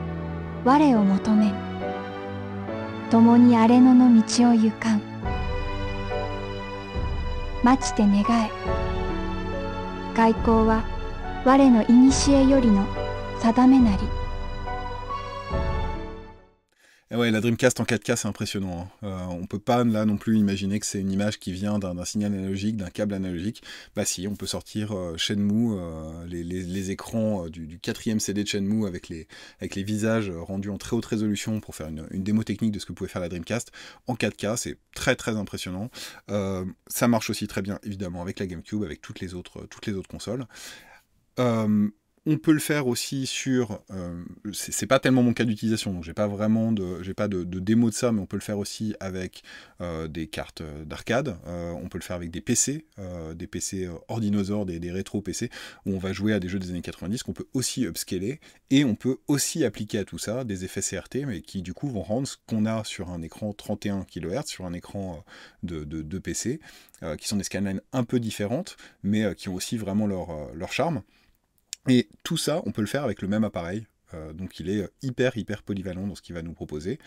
Speaker 1: 我を求め共に荒れ野の道を行かん待ちて願え外交は我の古よりの定めなり ouais, la Dreamcast en 4K, c'est impressionnant. On hein. ne euh, on peut pas là non plus imaginer que c'est une image qui vient d'un signal analogique, d'un câble analogique. Bah si, on peut sortir euh, Shenmue, euh, les, écrans du, quatrième CD de Shenmue avec les, avec les visages rendus en très haute résolution pour faire une, démo technique de ce que pouvait faire la Dreamcast en 4K. C'est très très impressionnant. ça marche aussi très bien évidemment avec la GameCube, avec toutes les autres, toutes les autres consoles. On peut le faire aussi sur. Euh, c'est pas tellement mon cas d'utilisation, donc j'ai pas vraiment de, j'ai pas de, démo de ça, mais on peut le faire aussi avec euh, des cartes euh, d'arcade. on peut le faire avec des PC, des PC ordinosaures, des, des rétro PC, où on va jouer à des jeux des années 90 qu'on peut aussi upscaler et on peut aussi appliquer à tout ça des effets CRT, mais qui du coup vont rendre ce qu'on a sur un écran 31 kHz, sur un écran de, PC, qui sont des scanlines un peu différentes, mais qui ont aussi vraiment leur charme. Et tout ça, on peut le faire avec le même appareil. Euh, donc il est hyper, hyper polyvalent dans ce qu'il va nous proposer.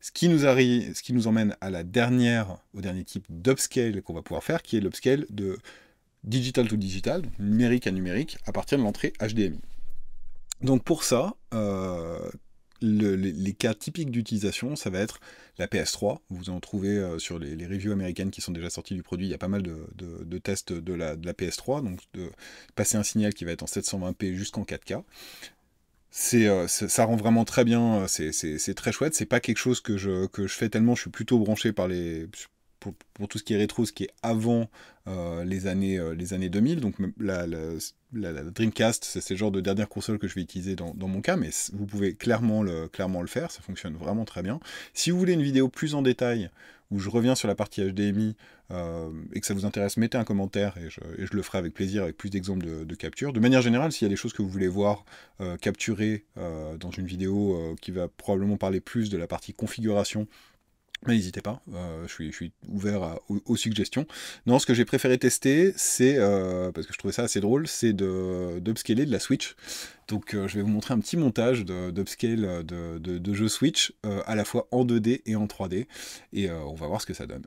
Speaker 1: Ce qui nous, arrive, qui nous emmène à la dernière, au dernier type d'upscale qu'on va pouvoir faire, qui est l'upscale de digital to digital, numérique à numérique, à partir de l'entrée HDMI. Donc pour ça, euh, les, cas typiques d'utilisation, ça va être la PS3. Vous en trouvez euh, sur les, reviews américaines qui sont déjà sorties du produit. Il y a pas mal de, tests de la, PS3. Donc, de passer un signal qui va être en 720p jusqu'en 4K. Euh, c'est, ça rend vraiment très bien. Euh, c'est, très chouette. C'est pas quelque chose que je, fais tellement. Je suis plutôt branché par les, pour, tout ce qui est rétro, ce qui est avant les, années, les années 2000. Donc la, la, Dreamcast, c'est ce genre de dernière console que je vais utiliser dans, mon cas, mais vous pouvez clairement le, clairement le faire, ça fonctionne vraiment très bien. Si vous voulez une vidéo plus en détail, où je reviens sur la partie HDMI, euh, et que ça vous intéresse, mettez un commentaire, et je, le ferai avec plaisir, avec plus d'exemples de, capture. De manière générale, s'il y a des choses que vous voulez voir euh, capturées euh, dans une vidéo qui va probablement parler plus de la partie configuration, n'hésitez pas, euh, je, suis, ouvert aux, suggestions. Non, ce que j'ai préféré tester, c'est, euh, parce que je trouvais ça assez drôle, c'est d'upscaler de, de la Switch. Donc euh, je vais vous montrer un petit montage d'upscale de, de jeux Switch, à la fois en 2D et en 3D, et on va voir ce que ça donne.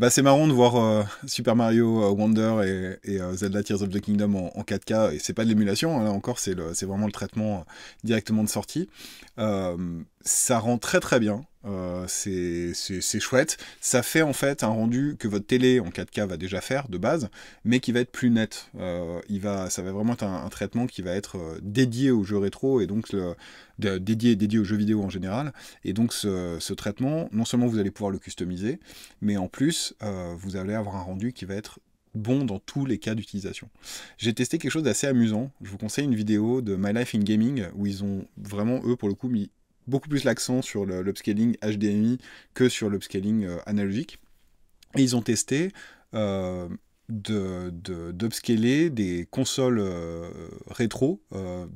Speaker 1: Bah, c'est marrant de voir euh, Super Mario euh, Wonder et, euh, Zelda Tears of the Kingdom en, en 4K. Et c'est pas de l'émulation, hein, là encore, c'est vraiment le traitement directement de sortie. ça rend très très bien. Euh, c'est chouette. Ça fait en fait un rendu que votre télé en 4K va déjà faire de base, mais qui va être plus net. Euh, il va, ça va vraiment être un, traitement qui va être euh, dédié aux jeux rétro et donc le, dédié, dédié aux jeux vidéo en général. Et donc ce, traitement, non seulement vous allez pouvoir le customiser, mais en plus vous allez avoir un rendu qui va être bon dans tous les cas d'utilisation. J'ai testé quelque chose d'assez amusant. Je vous conseille une vidéo de My Life in Gaming où ils ont vraiment, eux, pour le coup, mis beaucoup plus l'accent sur l'upscaling HDMI que sur l'upscaling euh, analogique. Et ils ont testé euh, d'upscaler des consoles euh, rétro,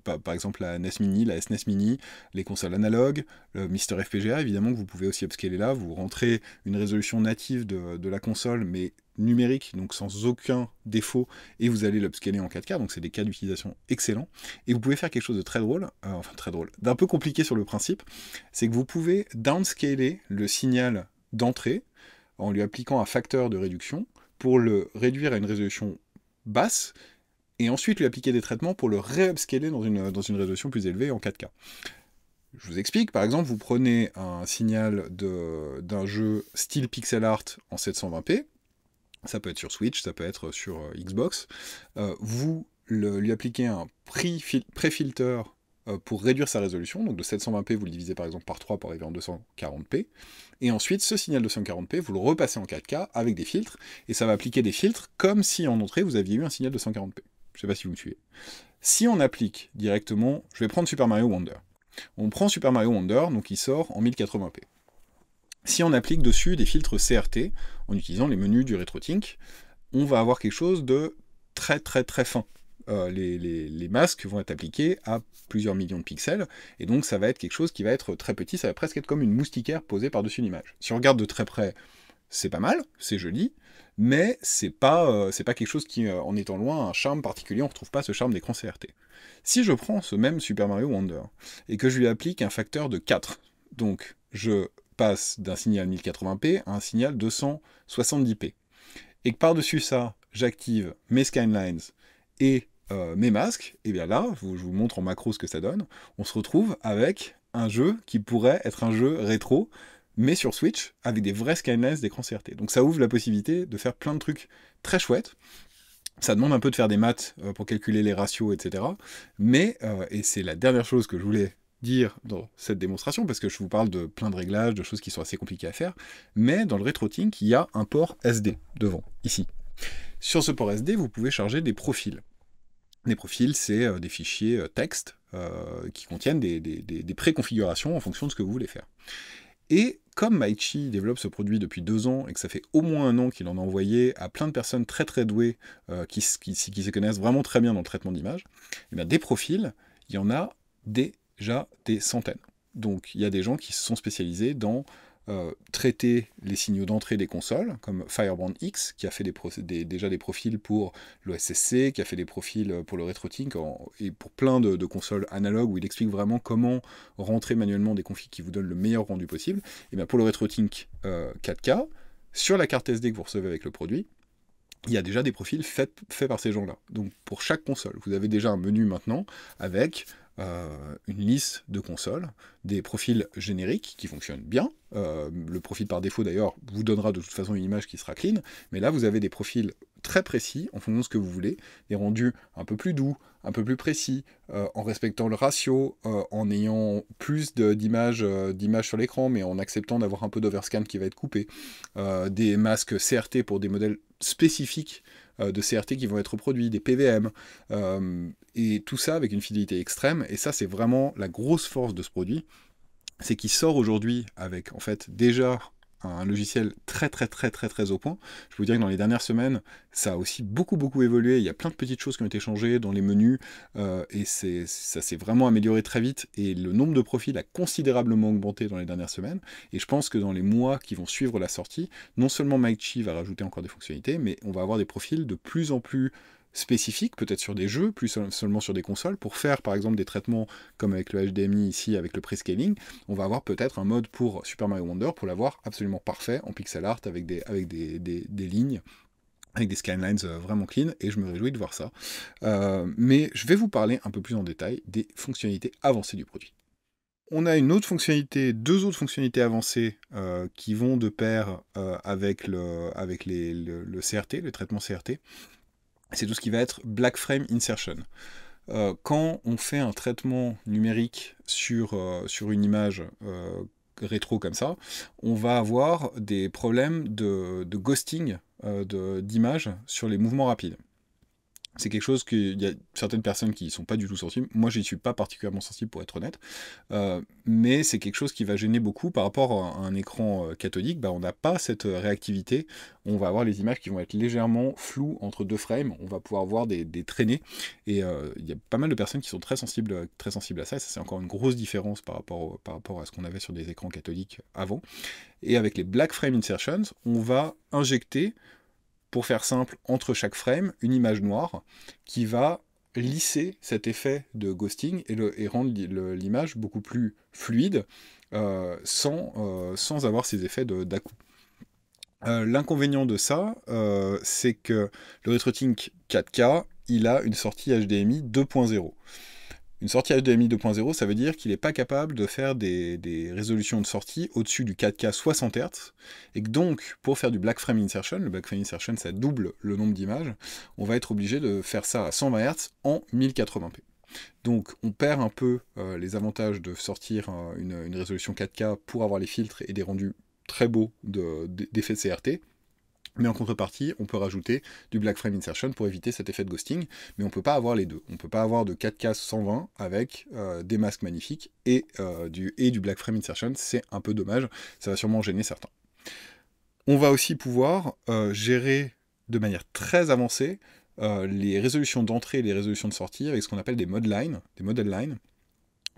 Speaker 1: par exemple la NES Mini, la SNES e Mini, les consoles analogues, le Mister FPGA évidemment que vous pouvez aussi upscaler là, vous rentrez une résolution native de, de la console mais numérique, donc sans aucun défaut, et vous allez l'upscaler en 4K, donc c'est des cas d'utilisation excellents. Et vous pouvez faire quelque chose de très drôle, euh, enfin très drôle, d'un peu compliqué sur le principe, c'est que vous pouvez downscaler le signal d'entrée en lui appliquant un facteur de réduction pour le réduire à une résolution basse, et ensuite lui appliquer des traitements pour le réupscaler dans une, dans une résolution plus élevée en 4K. Je vous explique, par exemple, vous prenez un signal d'un jeu style pixel art en 720p, ça peut être sur Switch, ça peut être sur euh, Xbox, euh, vous lui appliquez un pré-filter euh, pour réduire sa résolution, donc de 720p, vous le divisez par exemple par 3 pour arriver en 240p, et ensuite ce signal de 240p, vous le repassez en 4K avec des filtres, et ça va appliquer des filtres comme si en entrée vous aviez eu un signal de 240p. Je ne sais pas si vous me suivez. Si on applique directement, je vais prendre Super Mario Wonder. On prend Super Mario Wonder, donc il sort en 1080p. Si on applique dessus des filtres CRT, en utilisant les menus du RetroTink, on va avoir quelque chose de très très très fin. Euh, les, masques vont être appliqués à plusieurs millions de pixels, et donc ça va être quelque chose qui va être très petit, ça va presque être comme une moustiquaire posée par-dessus l'image. Si on regarde de très près, c'est pas mal, c'est joli, mais c'est pas, euh, c'est pas quelque chose qui, euh, en étant loin, a un charme particulier, on ne retrouve pas ce charme d'écran CRT. Si je prends ce même Super Mario Wonder, et que je lui applique un facteur de 4, donc je passe d'un signal 1080p à un signal 270p. Et que par-dessus ça, j'active mes scanlines et euh, mes masques, et bien là, je vous montre en macro ce que ça donne, on se retrouve avec un jeu qui pourrait être un jeu rétro, mais sur Switch, avec des vrais scanlines d'écran CRT. Donc ça ouvre la possibilité de faire plein de trucs très chouettes. Ça demande un peu de faire des maths euh, pour calculer les ratios, etc. Mais, euh, et c'est la dernière chose que je voulais dire dans cette démonstration, parce que je vous parle de plein de réglages, de choses qui sont assez compliquées à faire, mais dans le RetroTink, il y a un port SD devant, ici. Sur ce port SD, vous pouvez charger des profils. des profils, c'est euh, des fichiers euh, texte euh, qui contiennent des, des, des, préconfigurations en fonction de ce que vous voulez faire. Et comme Maichi développe ce produit depuis deux ans et que ça fait au moins un an qu'il en a envoyé à plein de personnes très très douées qui, se connaissent vraiment très bien dans le traitement d'image, eh des profils, il y en a des déjà des centaines. Donc il y a des gens qui se sont spécialisés dans euh, traiter les signaux d'entrée des consoles, comme Firebrand X, qui a fait des déjà des profils pour l'OSSC, qui a fait des profils euh, pour le RetroTink, et pour plein de, consoles analogues, où il explique vraiment comment rentrer manuellement des configs qui vous donnent le meilleur rendu possible. Et bien pour le RetroTink 4K, euh, sur la carte SD que vous recevez avec le produit, il y a déjà des profils faits par ces gens-là. Donc pour chaque console, vous avez déjà un menu maintenant avec euh, une liste de consoles, des profils génériques qui fonctionnent bien. Euh, le profil par défaut d'ailleurs vous donnera de toute façon une image qui sera clean, mais là vous avez des profils très précis en fonction de ce que vous voulez, des rendus un peu plus doux, un peu plus précis, euh, en respectant le ratio, en ayant plus d'images sur l'écran, mais en acceptant d'avoir un peu d'overscan qui va être coupé, des masques CRT pour des modèles spécifiques euh, de CRT qui vont être produits, des PVM, euh, et tout ça avec une fidélité extrême. Et ça, c'est vraiment la grosse force de ce produit c'est qu'il sort aujourd'hui avec en fait déjà un logiciel très très très très très au point. Je vous dire que dans les dernières semaines, ça a aussi beaucoup beaucoup évolué. Il y a plein de petites choses qui ont été changées dans les menus euh, et ça s'est vraiment amélioré très vite. Et le nombre de profils a considérablement augmenté dans les dernières semaines. Et je pense que dans les mois qui vont suivre la sortie, non seulement Chi va rajouter encore des fonctionnalités, mais on va avoir des profils de plus en plus spécifiques, peut-être sur des jeux, plus seulement sur des consoles, pour faire par exemple des traitements comme avec le HDMI ici, avec le prescaling, on va avoir peut-être un mode pour Super Mario Wonder pour l'avoir absolument parfait en pixel art avec des, avec des, lignes avec des skylines euh, vraiment clean, et je me réjouis de voir ça. Euh, mais je vais vous parler un peu plus en détail des fonctionnalités avancées du produit. On a une autre fonctionnalité, deux autres fonctionnalités avancées euh, qui vont de pair avec, le, avec le, CRT, le traitement CRT c'est tout ce qui va être black frame insertion. Euh, quand on fait un traitement numérique sur, euh, sur une image euh, rétro comme ça, on va avoir des problèmes de, de ghosting d'images sur les mouvements rapides c'est quelque chose qu'il y a certaines personnes qui ne sont pas du tout sensibles. Moi, je j'y suis pas particulièrement sensible, pour être honnête. Euh, mais c'est quelque chose qui va gêner beaucoup par rapport à un écran euh, cathodique. Bah, on n'a pas cette euh, réactivité. On va avoir les images qui vont être légèrement floues entre deux frames. On va pouvoir voir des, traînées. Et il y a pas mal de personnes qui sont très sensibles, très sensibles à ça. ça, c'est encore une grosse différence par rapport, par rapport à ce qu'on avait sur des écrans cathodiques avant. Et avec les Black Frame Insertions, on va injecter pour faire simple, entre chaque frame, une image noire qui va lisser cet effet de ghosting et, rendre l'image beaucoup plus fluide euh, sans, euh, sans avoir ces effets dà euh, L'inconvénient de ça, euh, c'est que le RetroTink 4K, il a une sortie HDMI 2.0. Une sortie HDMI e 2.0, ça veut dire qu'il n'est pas capable de faire des, résolutions de sortie au-dessus du 4K 60 Hz, et que donc, pour faire du Black Frame Insertion, le Black Frame Insertion, ça double le nombre d'images, on va être obligé de faire ça à 120 Hz en 1080p. Donc on perd un peu euh, les avantages de sortir euh, une, résolution 4K pour avoir les filtres et des rendus très beaux d'effets CRT, mais en contrepartie, on peut rajouter du Black Frame Insertion pour éviter cet effet de ghosting, mais on ne peut pas avoir les deux. On ne peut pas avoir de 4K 120 avec euh, des masques magnifiques et, euh, du, et du Black Frame Insertion. C'est un peu dommage, ça va sûrement gêner certains. On va aussi pouvoir euh, gérer de manière très avancée les résolutions d'entrée et les résolutions de sortie avec ce qu'on appelle des mode lines, des model lines.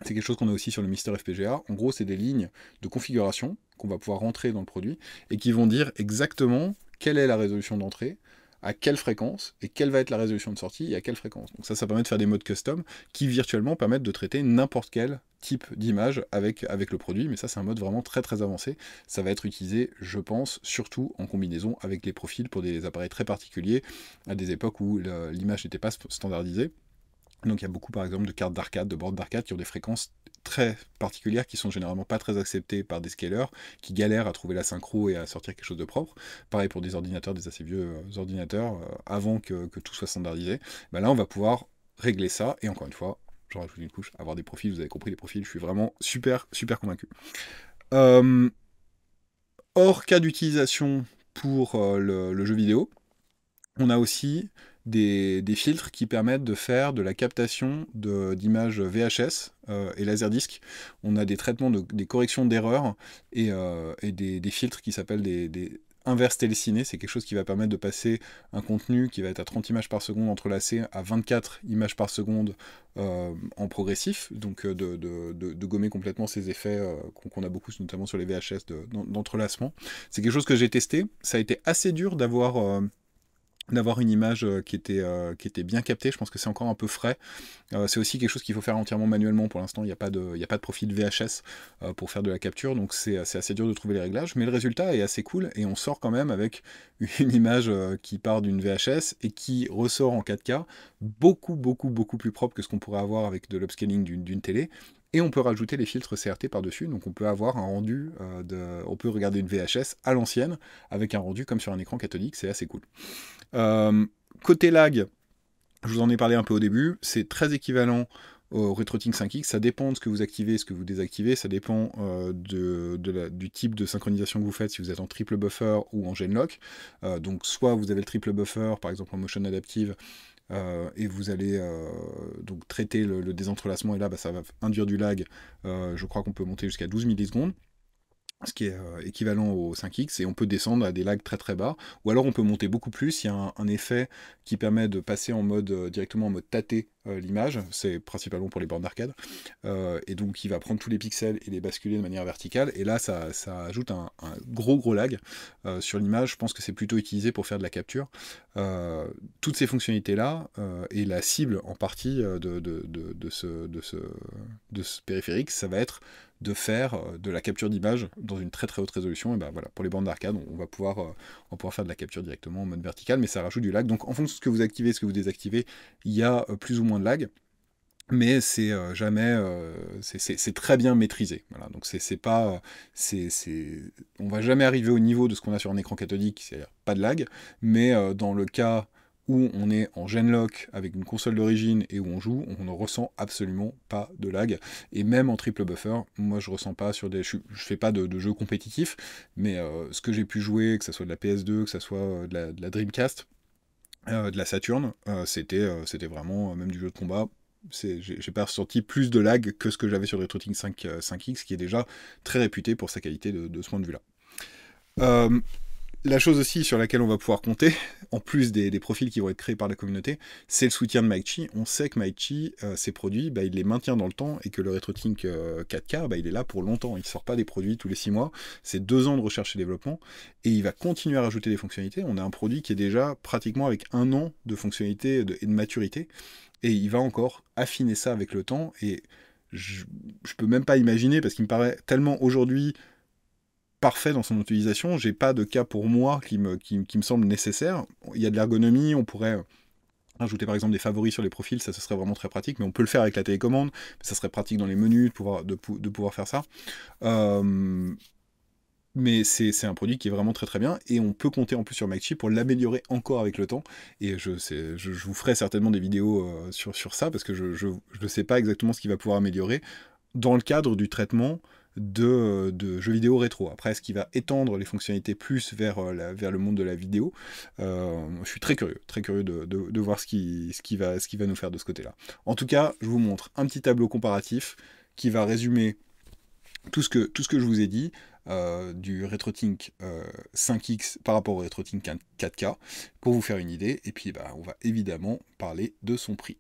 Speaker 1: C'est quelque chose qu'on a aussi sur le Mister FPGA. En gros, c'est des lignes de configuration qu'on va pouvoir rentrer dans le produit et qui vont dire exactement quelle est la résolution d'entrée, à quelle fréquence, et quelle va être la résolution de sortie, et à quelle fréquence. Donc ça, ça permet de faire des modes custom qui virtuellement permettent de traiter n'importe quel type d'image avec, avec le produit, mais ça c'est un mode vraiment très très avancé. Ça va être utilisé, je pense, surtout en combinaison avec les profils pour des appareils très particuliers, à des époques où l'image n'était pas standardisée. Donc il y a beaucoup par exemple de cartes d'arcade, de boards d'arcade qui ont des fréquences très particulières qui sont généralement pas très acceptées par des scalers qui galèrent à trouver la synchro et à sortir quelque chose de propre. Pareil pour des ordinateurs, des assez vieux euh, ordinateurs, euh, avant que, tout soit standardisé. Bah là on va pouvoir régler ça et encore une fois, j'en rajoute une couche, avoir des profils, vous avez compris les profils, je suis vraiment super super convaincu. Euh, hors cas d'utilisation pour le jeu vidéo, on a aussi des, filtres qui permettent de faire de la captation d'images VHS euh, et Laserdisc. On a des traitements, des corrections d'erreurs et, euh, des, filtres qui s'appellent des, inverses inverse téléciné, c'est quelque chose qui va permettre de passer un contenu qui va être à 30 images par seconde entrelacé à 24 images par seconde euh, en progressif, donc de, gommer complètement ces effets qu'on a beaucoup, notamment sur les VHS d'entrelacement. c'est quelque chose que j'ai testé, ça a été assez dur d'avoir d'avoir une image euh, qui était, euh, qui était bien captée. Je pense que c'est encore un peu frais. Euh, c'est aussi quelque chose qu'il faut faire entièrement manuellement. Pour l'instant, il n'y a, pas de, il a pas de profil VHS pour faire de la capture, donc c'est assez dur de trouver les réglages. Mais le résultat est assez cool et on sort quand même avec [laughs] une image qui part d'une VHS et qui ressort en 4K beaucoup, beaucoup, beaucoup plus propre que ce qu'on pourrait avoir avec de l'upscaling d'une télé et on peut rajouter les filtres CRT par-dessus, donc on peut avoir un rendu, euh, de, on peut regarder une VHS à l'ancienne, avec un rendu comme sur un écran catholique, c'est assez cool. Euh, côté lag, je vous en ai parlé un peu au début, c'est très équivalent au RetroTing 5X, ça dépend de ce que vous activez, ce que vous désactivez, ça dépend euh, du type de synchronisation que vous faites, si vous êtes en triple buffer ou en genlock. donc soit vous avez le triple buffer, par exemple en motion adaptive, euh, et vous allez euh, donc traiter le, désentrelacement et là bah, ça va induire du lag. Euh, je crois qu'on peut monter jusqu'à 12 millisecondes ce qui est euh, équivalent au 5X, et on peut descendre à des lags très très bas, ou alors on peut monter beaucoup plus, il y a un, effet qui permet de passer en mode euh, directement en mode tâté euh, l'image, c'est principalement pour les bornes d'arcade, et donc il va prendre tous les pixels et les basculer de manière verticale, et là ça, ajoute un, gros gros lag sur l'image, je pense que c'est plutôt utilisé pour faire de la capture. toutes ces fonctionnalités-là, et la cible en partie de, de, de, de ce périphérique, ça va être de faire euh, de la capture d'image dans une très très haute résolution. Et ben voilà, pour les bandes d'arcade, on, va pouvoir, euh, on pouvoir faire de la capture directement en mode vertical, mais ça rajoute du lag. Donc en fonction de ce que vous activez, ce que vous désactivez, il y a euh, plus ou moins de lag mais c'est jamais c'est très bien maîtrisé voilà donc c'est pas c'est on va jamais arriver au niveau de ce qu'on a sur un écran cathodique c'est-à-dire pas de lag mais dans le cas où on est en genlock avec une console d'origine et où on joue, on ne ressent absolument pas de lag. Et même en triple buffer, moi je ressens pas sur des. Je, je fais pas de, de jeux compétitifs, mais euh, ce que j'ai pu jouer, que ce soit de la PS2, que ce soit euh, de la, Dreamcast, euh, de la Saturn, c'était c'était vraiment même du jeu de combat. J'ai pas ressenti plus de lag que ce que j'avais sur le 5, 5X, qui est déjà très réputé pour sa qualité de ce point de vue-là. La chose aussi sur laquelle on va pouvoir compter, [laughs] en plus des, profils qui vont être créés par la communauté, c'est le soutien de Chi. On sait que Mike euh, ses produits, bah, il les maintient dans le temps et que le RetroTink 4K, euh, bah, il est là pour longtemps. Il ne sort pas des produits tous les six mois. C'est deux ans de recherche et développement et il va continuer à rajouter des fonctionnalités. On a un produit qui est déjà pratiquement avec un an de fonctionnalité et de maturité et il va encore affiner ça avec le temps et je, ne peux même pas imaginer parce qu'il me paraît tellement aujourd'hui parfait dans son utilisation. J'ai pas de cas pour moi qui me, qui, me semble nécessaire. Il y a de l'ergonomie, on pourrait ajouter par exemple des favoris sur les profils, ça ce serait vraiment très pratique, mais on peut le faire avec la télécommande, ça serait pratique dans les menus de pouvoir, de, pouvoir faire ça. Euh, mais c'est un produit qui est vraiment très très bien et on peut compter en plus sur MacChip pour l'améliorer encore avec le temps. Et je, je, vous ferai certainement des vidéos euh, sur, sur ça parce que je ne je, sais pas exactement ce qu'il va pouvoir améliorer dans le cadre du traitement euh, de, jeux vidéo rétro. Après, est-ce qu'il va étendre les fonctionnalités plus vers, euh, le monde de la vidéo euh, Je suis très curieux, très curieux de, voir ce qui, va, nous faire de ce côté-là. En tout cas, je vous montre un petit tableau comparatif qui va résumer tout ce que, je vous ai dit. du RetroTink 5X par rapport au RetroTink 4K pour vous faire une idée. Et puis eh ben, on va évidemment parler de son prix.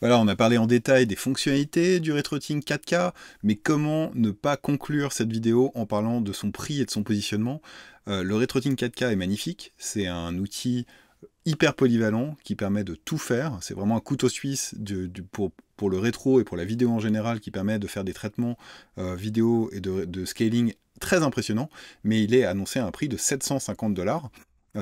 Speaker 1: Voilà, on a parlé en détail des fonctionnalités du RetroTing 4K, mais comment ne pas conclure cette vidéo en parlant de son prix et de son positionnement euh, Le RetroTing 4K est magnifique, c'est un outil hyper polyvalent qui permet de tout faire. C'est vraiment un couteau suisse pour, le rétro et pour la vidéo en général qui permet de faire des traitements euh, vidéo et de, scaling très impressionnants, mais il est annoncé à un prix de 750 dollars.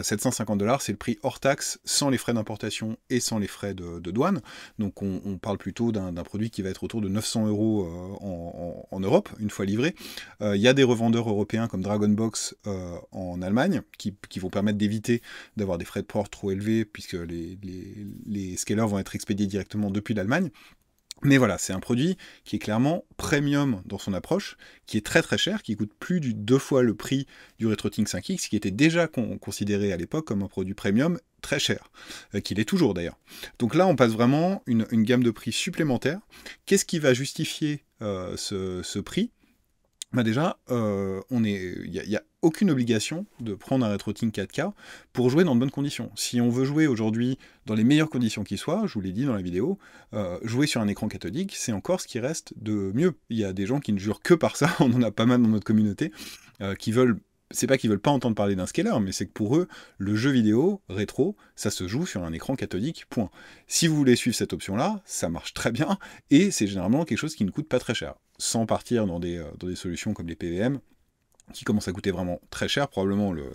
Speaker 1: 750 dollars, c'est le prix hors taxe, sans les frais d'importation et sans les frais de, douane. Donc on, parle plutôt d'un produit qui va être autour de 900 euros euh, en, Europe, une fois livré. Euh, il y a des revendeurs européens comme Dragonbox Box euh, en Allemagne, qui, vont permettre d'éviter d'avoir des frais de port trop élevés, puisque les, les scalers vont être expédiés directement depuis l'Allemagne. Mais voilà, c'est un produit qui est clairement premium dans son approche, qui est très très cher, qui coûte plus du deux fois le prix du RetroTink 5X, qui était déjà considéré à l'époque comme un produit premium très cher, euh, qu'il est toujours d'ailleurs. Donc là, on passe vraiment une, gamme de prix supplémentaire. Qu'est-ce qui va justifier euh, ce, prix bah déjà, euh, on est, il n'y a, a, aucune obligation de prendre un Team 4K pour jouer dans de bonnes conditions. Si on veut jouer aujourd'hui dans les meilleures conditions qui soient, je vous l'ai dit dans la vidéo, euh, jouer sur un écran cathodique, c'est encore ce qui reste de mieux. Il y a des gens qui ne jurent que par ça, [laughs] on en a pas mal dans notre communauté, euh, qui veulent c'est pas qu'ils veulent pas entendre parler d'un scaler, mais c'est que pour eux, le jeu vidéo rétro, ça se joue sur un écran cathodique, point. Si vous voulez suivre cette option-là, ça marche très bien, et c'est généralement quelque chose qui ne coûte pas très cher sans partir dans des, euh, dans des solutions comme les PVM, qui commencent à coûter vraiment très cher, probablement le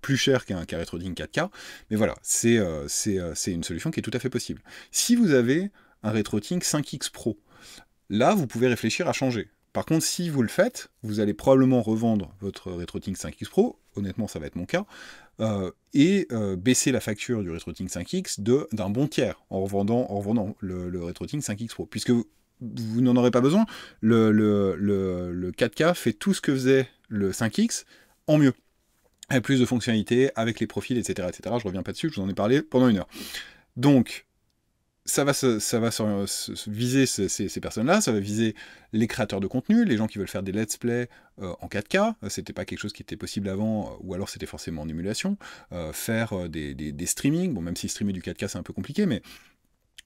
Speaker 1: plus cher qu'un carré 4K. Mais voilà, euh, euh, c'est une solution qui est tout à fait possible. Si vous avez un Retroting 5X Pro, là, vous pouvez réfléchir à changer. Par contre, si vous le faites, vous allez probablement revendre votre RetroTink 5X Pro, honnêtement ça va être mon cas, et baisser la facture du RetroTink 5X d'un bon tiers en revendant, en le, le 5X Pro. Puisque vous n'en aurez pas besoin. Le, le, le, 4K fait tout ce que faisait le 5X en mieux. Avec plus de fonctionnalités, avec les profils, etc., etc. Je reviens pas dessus, je vous en ai parlé pendant une heure. Donc, ça va, ça va viser ces, personnes-là, ça va viser les créateurs de contenu, les gens qui veulent faire des let's play euh, en 4K, euh, c'était pas quelque chose qui était possible avant, euh, ou alors c'était forcément en émulation, faire des, des, streamings, bon même si streamer du 4K c'est un peu compliqué, mais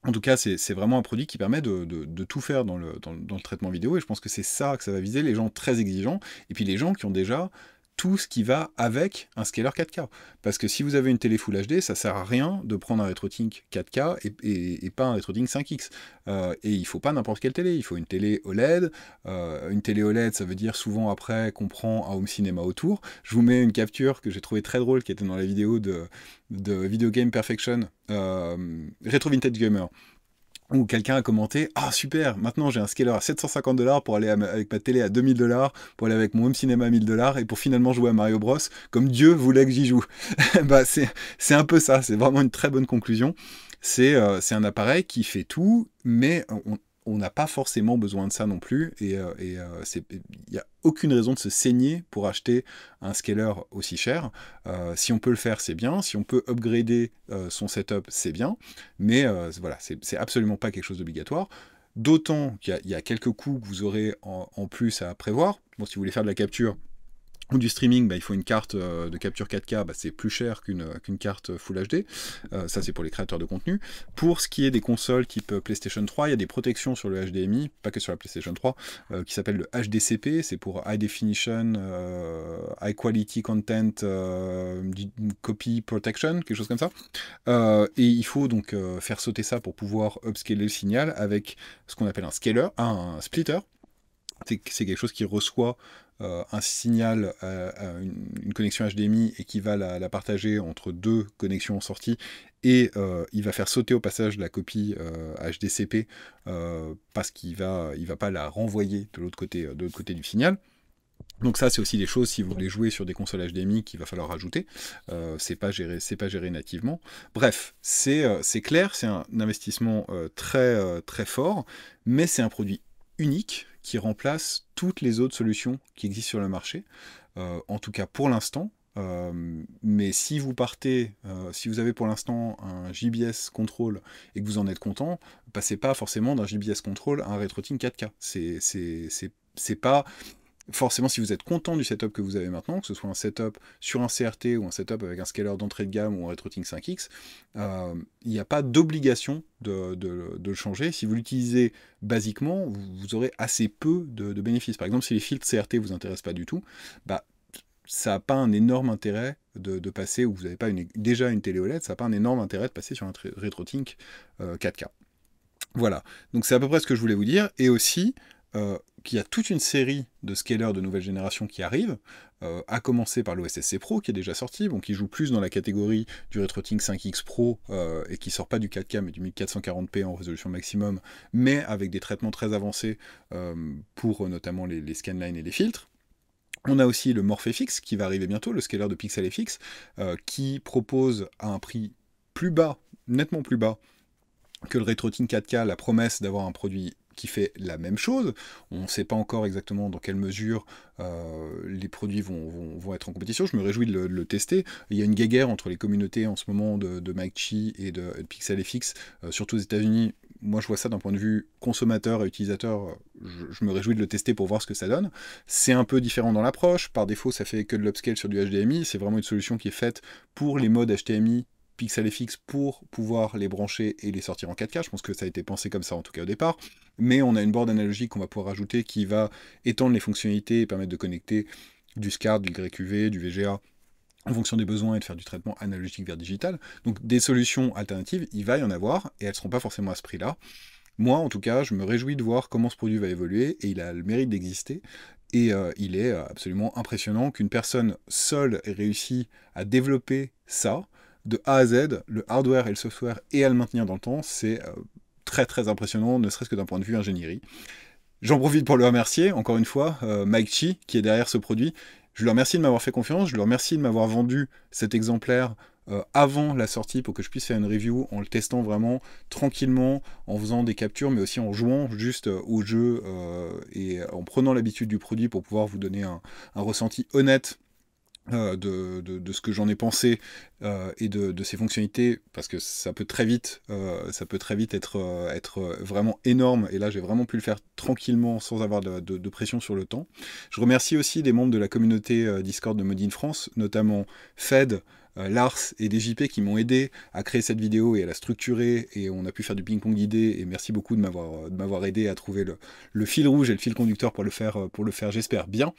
Speaker 1: en tout cas, c'est vraiment un produit qui permet de, tout faire dans dans le, traitement vidéo et je pense que c'est ça que ça va viser, les gens très exigeants et puis les gens qui ont déjà tout ce qui va avec un scaler 4K. Parce que si vous avez une télé Full HD, ça sert à rien de prendre un RetroTink 4K et, pas un RetroTink 5X. Euh, et il faut pas n'importe quelle télé, il faut une télé OLED. Euh, une télé OLED, ça veut dire souvent après qu'on prend un home cinéma autour. Je vous mets une capture que j'ai trouvé très drôle qui était dans la vidéo de, de Video Game Perfection euh, Retro Vintage Gamer où quelqu'un a commenté Ah super, maintenant j'ai un scaler à 750 dollars pour aller avec ma télé à 2000 dollars, pour aller avec mon home cinéma à 1000 dollars et pour finalement jouer à Mario Bros comme Dieu voulait que j'y joue. [laughs] bah, c'est un peu ça, c'est vraiment une très bonne conclusion. C'est euh, c'est un appareil qui fait tout, mais on, on n'a pas forcément besoin de ça non plus. Et euh, euh, il n'y a aucune raison de se saigner pour acheter un scaler aussi cher. Euh, si on peut le faire, c'est bien. Si on peut upgrader son setup, c'est bien. Mais voilà, c'est absolument pas quelque chose d'obligatoire. D'autant qu'il y, a quelques coûts que vous aurez en, en plus à prévoir. Bon, si vous voulez faire de la capture, ou du streaming, bah, il faut une carte euh, de capture 4K, bah, c'est plus cher qu'une euh, carte Full HD. Euh, ça, c'est pour les créateurs de contenu. Pour ce qui est des consoles type PlayStation 3, il y a des protections sur le HDMI, pas que sur la PlayStation 3, qui s'appelle le HDCP. C'est pour High Definition, High Quality Content, Copy Protection, quelque chose comme ça. et il faut donc faire sauter ça pour pouvoir upscaler le signal avec ce qu'on appelle un scaler, un splitter. C'est quelque chose qui reçoit euh, un signal une, connexion HDMI et qui va la, partager entre deux connexions en sortie et euh, il va faire sauter au passage la copie HDCP euh, parce qu'il va il va pas la renvoyer de l'autre côté de l'autre côté du signal. Donc ça, c'est aussi des choses, si vous voulez jouer sur des consoles HDMI, qu'il va falloir ajouter Euh, c'est pas géré, c'est pas géré nativement. Bref, c'est clair, c'est un investissement très, très fort, mais c'est un produit unique qui remplace toutes les autres solutions qui existent sur le marché, euh, en tout cas pour l'instant. Euh, mais si vous partez, euh, si vous avez pour l'instant un JBS Control et que vous en êtes content, passez pas forcément d'un JBS Control à un RetroTing 4K. C'est pas forcément, si vous êtes content du setup que vous avez maintenant, que ce soit un setup sur un CRT ou un setup avec un scaler d'entrée de gamme ou un RetroTink 5X, euh, il n'y a pas d'obligation de, le changer. Si vous l'utilisez basiquement, vous, aurez assez peu de, bénéfices. Par exemple, si les filtres CRT ne vous intéressent pas du tout, bah, ça n'a pas un énorme intérêt de, passer, ou vous n'avez pas déjà une télé OLED, ça n'a pas un énorme intérêt de passer sur un RetroTink 4K. Euh, voilà, donc c'est à peu près ce que je voulais vous dire. Et aussi, euh, qu'il y a toute une série de scalers de nouvelle génération qui arrivent, euh, à commencer par l'OSSC Pro qui est déjà sorti, donc qui joue plus dans la catégorie du RetroTing 5X Pro euh, et qui sort pas du 4K mais du 1440p en résolution maximum, mais avec des traitements très avancés euh, pour notamment les, scanlines et les filtres. On a aussi le FX qui va arriver bientôt, le scaler de Pixel FX, qui propose à un prix plus bas, nettement plus bas, que le RetroTing 4K la promesse d'avoir un produit fait la même chose. On sait pas encore exactement dans quelle mesure euh, les produits vont, être en compétition. Je me réjouis de le, tester. Il ya une guéguerre entre les communautés en ce moment de, de Mike Chi et de, pixel fx euh, surtout aux États-Unis. Moi, je vois ça d'un point de vue consommateur et utilisateur. Je, je, me réjouis de le tester pour voir ce que ça donne. C'est un peu différent dans l'approche. Par défaut, ça fait que de l'upscale sur du HDMI. C'est vraiment une solution qui est faite pour les modes HDMI Pixel FX pour pouvoir les brancher et les sortir en 4K. Je pense que ça a été pensé comme ça en tout cas au départ. Mais on a une borne analogique qu'on va pouvoir ajouter qui va étendre les fonctionnalités et permettre de connecter du SCART, du YQV, du VGA en fonction des besoins et de faire du traitement analogique vers digital. Donc des solutions alternatives, il va y en avoir et elles ne seront pas forcément à ce prix-là. Moi, en tout cas, je me réjouis de voir comment ce produit va évoluer et il a le mérite d'exister. Et euh, il est euh, absolument impressionnant qu'une personne seule ait réussi à développer ça, de A à Z, le hardware et le software, et à le maintenir dans le temps, c'est euh, très très impressionnant, ne serait-ce que d'un point de vue ingénierie. J'en profite pour le remercier, encore une fois, euh, Mike Chi, qui est derrière ce produit. Je le remercie de m'avoir fait confiance, je le remercie de m'avoir vendu cet exemplaire euh, avant la sortie pour que je puisse faire une review en le testant vraiment tranquillement, en faisant des captures, mais aussi en jouant juste au jeu et en prenant l'habitude du produit pour pouvoir vous donner un ressenti honnête euh, de, de, ce que j'en ai pensé euh, et de, de, ses fonctionnalités, parce que ça peut très vite, euh, ça peut très vite être, être vraiment énorme. Et là, j'ai vraiment pu le faire tranquillement sans avoir de, pression sur le temps. Je remercie aussi des membres de la communauté Discord de Modine France, notamment Fed, Lars et DJP qui m'ont aidé à créer cette vidéo et à la structurer et on a pu faire du ping-pong guidé et merci beaucoup de m'avoir aidé à trouver le, fil rouge et le fil conducteur pour le faire, pour le faire j'espère bien.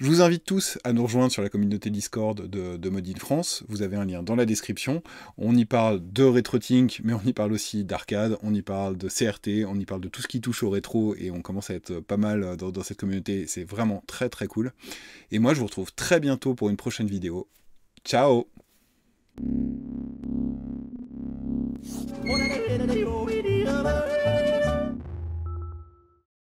Speaker 1: Je vous invite tous à nous rejoindre sur la communauté Discord de, de France. Vous avez un lien dans la description. On y parle de rétro-tink, mais on y parle aussi d'arcade, on y parle de CRT, on y parle de tout ce qui touche au rétro et on commence à être pas mal dans cette communauté. C'est vraiment très très cool. Et moi, je vous retrouve très bientôt pour une prochaine vidéo. Ciao